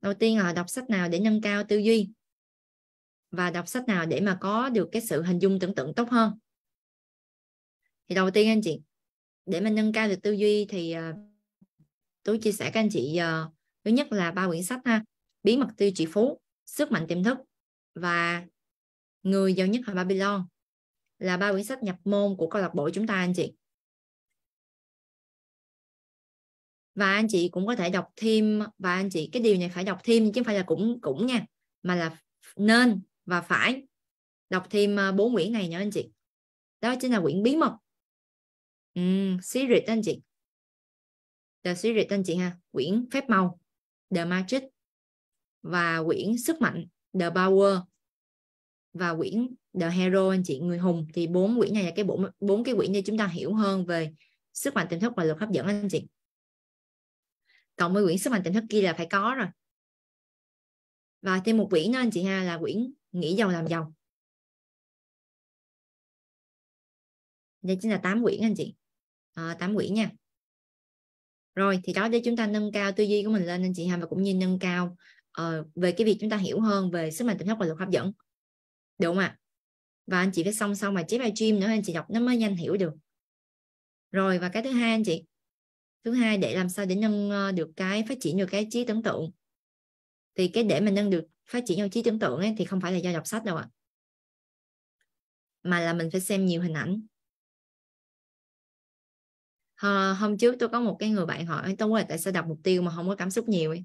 đầu tiên là đọc sách nào để nâng cao tư duy và đọc sách nào để mà có được cái sự hình dung tưởng tượng tốt hơn thì đầu tiên anh chị để mà nâng cao được tư duy thì uh, tôi chia sẻ các anh chị uh, thứ nhất là ba quyển sách ha bí mật tư trị phú sức mạnh tiềm thức và người giàu nhất ở babylon là ba quyển sách nhập môn của câu lạc bộ chúng ta anh chị và anh chị cũng có thể đọc thêm và anh chị cái điều này phải đọc thêm chứ không phải là cũng cũng nha mà là nên và phải đọc thêm à, bốn quyển này nha anh chị đó chính là quyển bí mật um, series anh chị the series anh chị ha quyển phép màu the magic và quyển sức mạnh the power và quyển the hero anh chị người hùng thì bốn quyển này là cái bốn bốn cái quyển để chúng ta hiểu hơn về sức mạnh tiềm thức và luật hấp dẫn anh chị cộng với quyển sức mạnh tiềm thức kia là phải có rồi và thêm một quyển nữa anh chị ha là quyển nghĩ giàu làm giàu đây chính là 8 quyển anh chị à, 8 quyển nha rồi thì đó để chúng ta nâng cao tư duy của mình lên anh chị ha và cũng như nâng cao uh, về cái việc chúng ta hiểu hơn về sức mạnh tiềm thức và luật hấp dẫn đúng không ạ và anh chị phải xong xong mà chép livestream nữa anh chị đọc nó mới nhanh hiểu được rồi và cái thứ hai anh chị thứ hai để làm sao để nâng ờ, được cái phát triển được cái trí tưởng tượng thì cái để mà nâng được phát triển được trí tưởng tượng ấy, thì không phải là do đọc sách đâu ạ mà là mình phải xem nhiều hình ảnh hôm trước tôi có một cái người bạn hỏi tôi là tại sao đọc mục tiêu mà không có cảm xúc nhiều ấy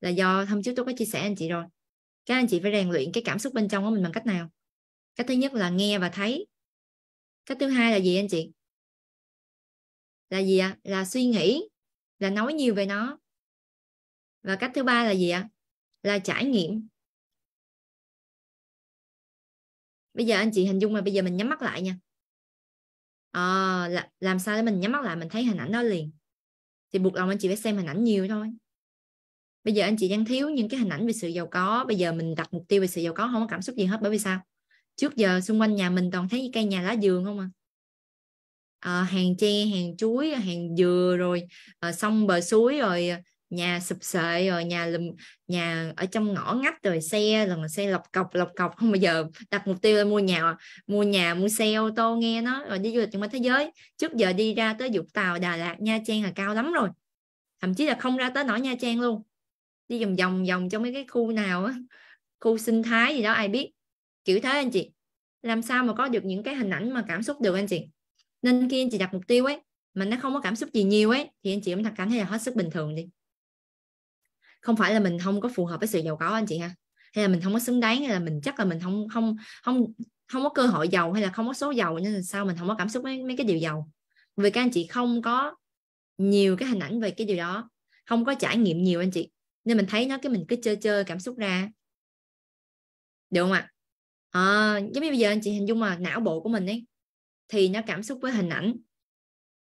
là do hôm trước tôi có chia sẻ anh chị rồi các anh chị phải rèn luyện cái cảm xúc bên trong của mình bằng cách nào cách thứ nhất là nghe và thấy cách thứ hai là gì anh chị là gì ạ là suy nghĩ là nói nhiều về nó và cách thứ ba là gì ạ là trải nghiệm bây giờ anh chị hình dung mà bây giờ mình nhắm mắt lại nha à, là, làm sao để mình nhắm mắt lại mình thấy hình ảnh đó liền thì buộc lòng anh chị phải xem hình ảnh nhiều thôi bây giờ anh chị đang thiếu những cái hình ảnh về sự giàu có bây giờ mình đặt mục tiêu về sự giàu có không có cảm xúc gì hết bởi vì sao trước giờ xung quanh nhà mình toàn thấy cây nhà lá giường không à à, hàng tre hàng chuối hàng dừa rồi à, ờ, sông bờ suối rồi ờ, nhà sụp sệ rồi nhà lùm nhà ở trong ngõ ngách rồi xe rồi xe lọc cọc lọc cọc không bao giờ đặt mục tiêu là mua nhà mua nhà mua xe ô tô nghe nó rồi đi du lịch trong thế giới trước giờ đi ra tới Vũng Tàu Đà Lạt Nha Trang là cao lắm rồi thậm chí là không ra tới nổi Nha Trang luôn đi vòng vòng vòng trong mấy cái khu nào á khu sinh thái gì đó ai biết kiểu thế anh chị làm sao mà có được những cái hình ảnh mà cảm xúc được anh chị nên khi anh chị đặt mục tiêu ấy mà nó không có cảm xúc gì nhiều ấy thì anh chị cũng cảm thấy là hết sức bình thường đi không phải là mình không có phù hợp với sự giàu có anh chị ha hay là mình không có xứng đáng hay là mình chắc là mình không không không không có cơ hội giàu hay là không có số giàu nên là sao mình không có cảm xúc với mấy cái điều giàu vì các anh chị không có nhiều cái hình ảnh về cái điều đó không có trải nghiệm nhiều anh chị nên mình thấy nó cái mình cứ chơi chơi cảm xúc ra được không ạ à, giống như bây giờ anh chị hình dung mà não bộ của mình ấy thì nó cảm xúc với hình ảnh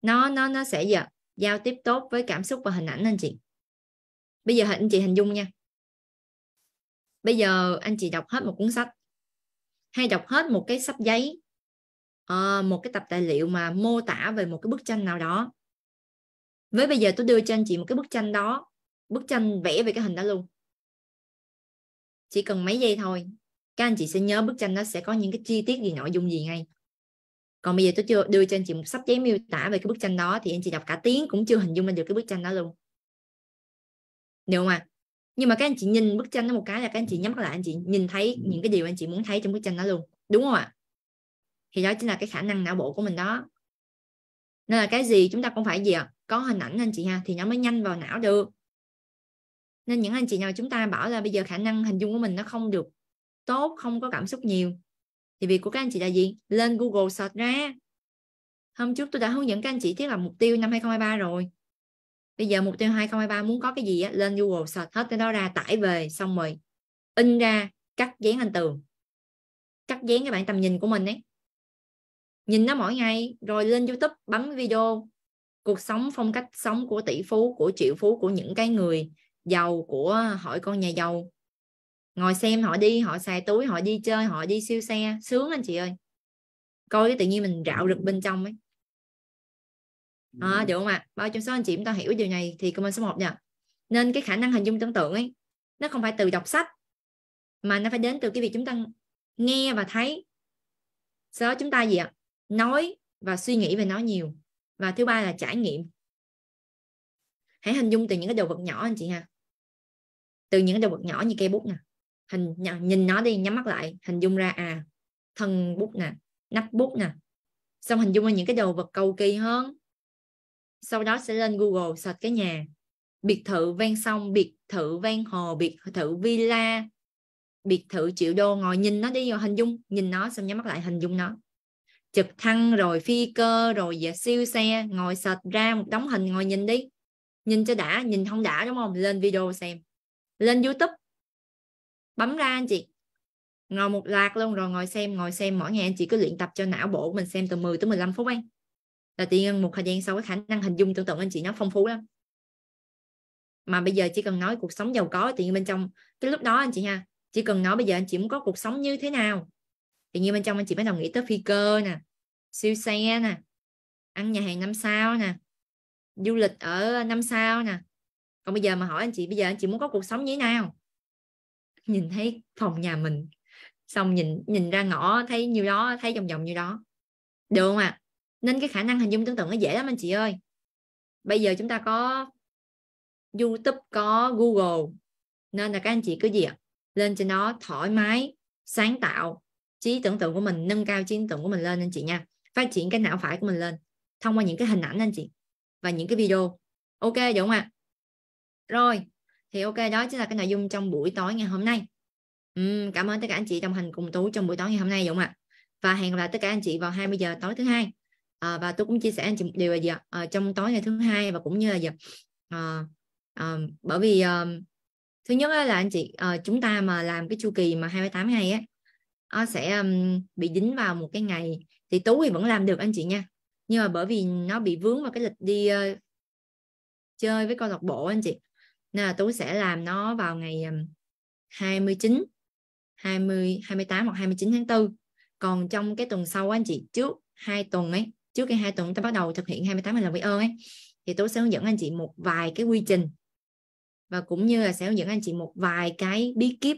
nó nó nó sẽ giờ giao tiếp tốt với cảm xúc và hình ảnh anh chị bây giờ anh chị hình dung nha bây giờ anh chị đọc hết một cuốn sách hay đọc hết một cái sách giấy ờ, một cái tập tài liệu mà mô tả về một cái bức tranh nào đó với bây giờ tôi đưa cho anh chị một cái bức tranh đó bức tranh vẽ về cái hình đó luôn chỉ cần mấy giây thôi các anh chị sẽ nhớ bức tranh đó sẽ có những cái chi tiết gì nội dung gì ngay còn bây giờ tôi chưa đưa cho anh chị một sắp giấy miêu tả về cái bức tranh đó thì anh chị đọc cả tiếng cũng chưa hình dung lên được cái bức tranh đó luôn được không ạ à? nhưng mà các anh chị nhìn bức tranh đó một cái là các anh chị nhắm lại anh chị nhìn thấy những cái điều anh chị muốn thấy trong bức tranh đó luôn đúng không ạ à? thì đó chính là cái khả năng não bộ của mình đó nên là cái gì chúng ta cũng phải gì ạ à? có hình ảnh anh chị ha thì nó mới nhanh vào não được nên những anh chị nào chúng ta bảo là bây giờ khả năng hình dung của mình nó không được tốt không có cảm xúc nhiều thì việc của các anh chị là gì lên Google search ra hôm trước tôi đã hướng dẫn các anh chị thiết lập mục tiêu năm 2023 rồi bây giờ mục tiêu 2023 muốn có cái gì á lên Google search hết cái đó ra tải về xong rồi in ra cắt dán lên tường cắt dán cái bản tầm nhìn của mình ấy nhìn nó mỗi ngày rồi lên YouTube bấm video cuộc sống phong cách sống của tỷ phú của triệu phú của những cái người giàu của hội con nhà giàu ngồi xem họ đi họ xài túi họ đi chơi họ đi siêu xe sướng anh chị ơi coi cái tự nhiên mình rạo rực bên trong ấy à, được không ạ à? bao trong số anh chị chúng ta hiểu điều này thì comment số 1 nha nên cái khả năng hình dung tưởng tượng ấy nó không phải từ đọc sách mà nó phải đến từ cái việc chúng ta nghe và thấy sau đó chúng ta gì ạ nói và suy nghĩ về nó nhiều và thứ ba là trải nghiệm hãy hình dung từ những cái đồ vật nhỏ anh chị ha từ những cái đồ vật nhỏ như cây bút nè hình nhìn nó đi nhắm mắt lại hình dung ra à thân bút nè nắp bút nè xong hình dung ra những cái đồ vật cầu kỳ hơn sau đó sẽ lên google search cái nhà biệt thự ven sông biệt thự ven hồ biệt thự villa biệt thự triệu đô ngồi nhìn nó đi rồi hình dung nhìn nó xong nhắm mắt lại hình dung nó chụp thăng rồi phi cơ rồi dạ siêu xe ngồi sệt ra một đống hình ngồi nhìn đi nhìn cho đã nhìn không đã đúng không lên video xem lên youtube bấm ra anh chị ngồi một loạt luôn rồi ngồi xem ngồi xem mỗi ngày anh chị cứ luyện tập cho não bộ mình xem từ 10 tới 15 phút anh là tự nhiên một thời gian sau cái khả năng hình dung tưởng tượng anh chị nó phong phú lắm mà bây giờ chỉ cần nói cuộc sống giàu có thì bên trong cái lúc đó anh chị ha chỉ cần nói bây giờ anh chị muốn có cuộc sống như thế nào thì như bên trong anh chị bắt đầu nghĩ tới phi cơ nè siêu xe nè ăn nhà hàng năm sao nè du lịch ở năm sao nè còn bây giờ mà hỏi anh chị bây giờ anh chị muốn có cuộc sống như thế nào nhìn thấy phòng nhà mình xong nhìn nhìn ra ngõ thấy nhiêu đó thấy vòng vòng nhiêu đó được không ạ à? nên cái khả năng hình dung tưởng tượng nó dễ lắm anh chị ơi bây giờ chúng ta có youtube có google nên là các anh chị cứ gì ạ lên trên nó thoải mái sáng tạo trí tưởng tượng của mình nâng cao trí tưởng tượng của mình lên anh chị nha phát triển cái não phải của mình lên thông qua những cái hình ảnh anh chị và những cái video ok đúng không ạ à? rồi thì ok đó chính là cái nội dung trong buổi tối ngày hôm nay uhm, cảm ơn tất cả anh chị đồng hành cùng tú trong buổi tối ngày hôm nay dũng ạ à. và hẹn gặp lại tất cả anh chị vào 20 giờ tối thứ hai à, và tôi cũng chia sẻ anh chị một điều là gì ạ à, trong tối ngày thứ hai và cũng như là gì à, à, bởi vì à, thứ nhất là anh chị à, chúng ta mà làm cái chu kỳ mà 28 ngày á à, sẽ um, bị dính vào một cái ngày thì tú thì vẫn làm được anh chị nha nhưng mà bởi vì nó bị vướng vào cái lịch đi uh, chơi với câu lạc bộ anh chị nên là Tú sẽ làm nó vào ngày 29 20 28 hoặc 29 tháng 4 còn trong cái tuần sau anh chị trước hai tuần ấy trước cái hai tuần ta bắt đầu thực hiện 28 ngày làm biết ơn ấy thì tôi sẽ hướng dẫn anh chị một vài cái quy trình và cũng như là sẽ hướng dẫn anh chị một vài cái bí kíp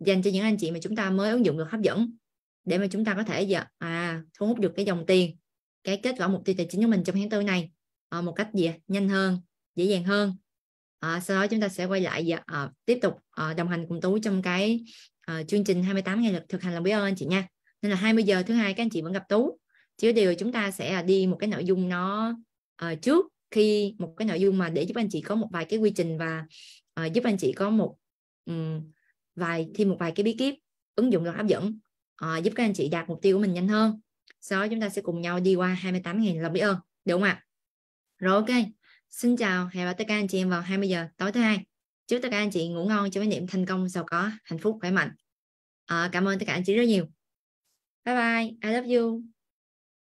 dành cho những anh chị mà chúng ta mới ứng dụng được hấp dẫn để mà chúng ta có thể giờ, à, thu hút được cái dòng tiền cái kết quả mục tiêu tài chính của mình trong tháng tư này à, một cách gì à? nhanh hơn dễ dàng hơn à, sau đó chúng ta sẽ quay lại à, tiếp tục à, đồng hành cùng tú trong cái à, chương trình 28 ngày thực hành lòng biết ơn anh chị nha nên là 20 giờ thứ hai các anh chị vẫn gặp tú chỉ điều chúng ta sẽ đi một cái nội dung nó à, trước khi một cái nội dung mà để giúp anh chị có một vài cái quy trình và à, giúp anh chị có một um, vài thêm một vài cái bí kíp ứng dụng được hấp dẫn à, giúp các anh chị đạt mục tiêu của mình nhanh hơn sau đó chúng ta sẽ cùng nhau đi qua 28 ngày lòng biết ơn đúng không ạ rồi ok Xin chào, hẹn gặp tất cả anh chị em vào 20 giờ tối thứ hai. Chúc tất cả anh chị ngủ ngon cho với niệm thành công giàu có, hạnh phúc, khỏe mạnh. À, cảm ơn tất cả anh chị rất nhiều. Bye bye, I love you.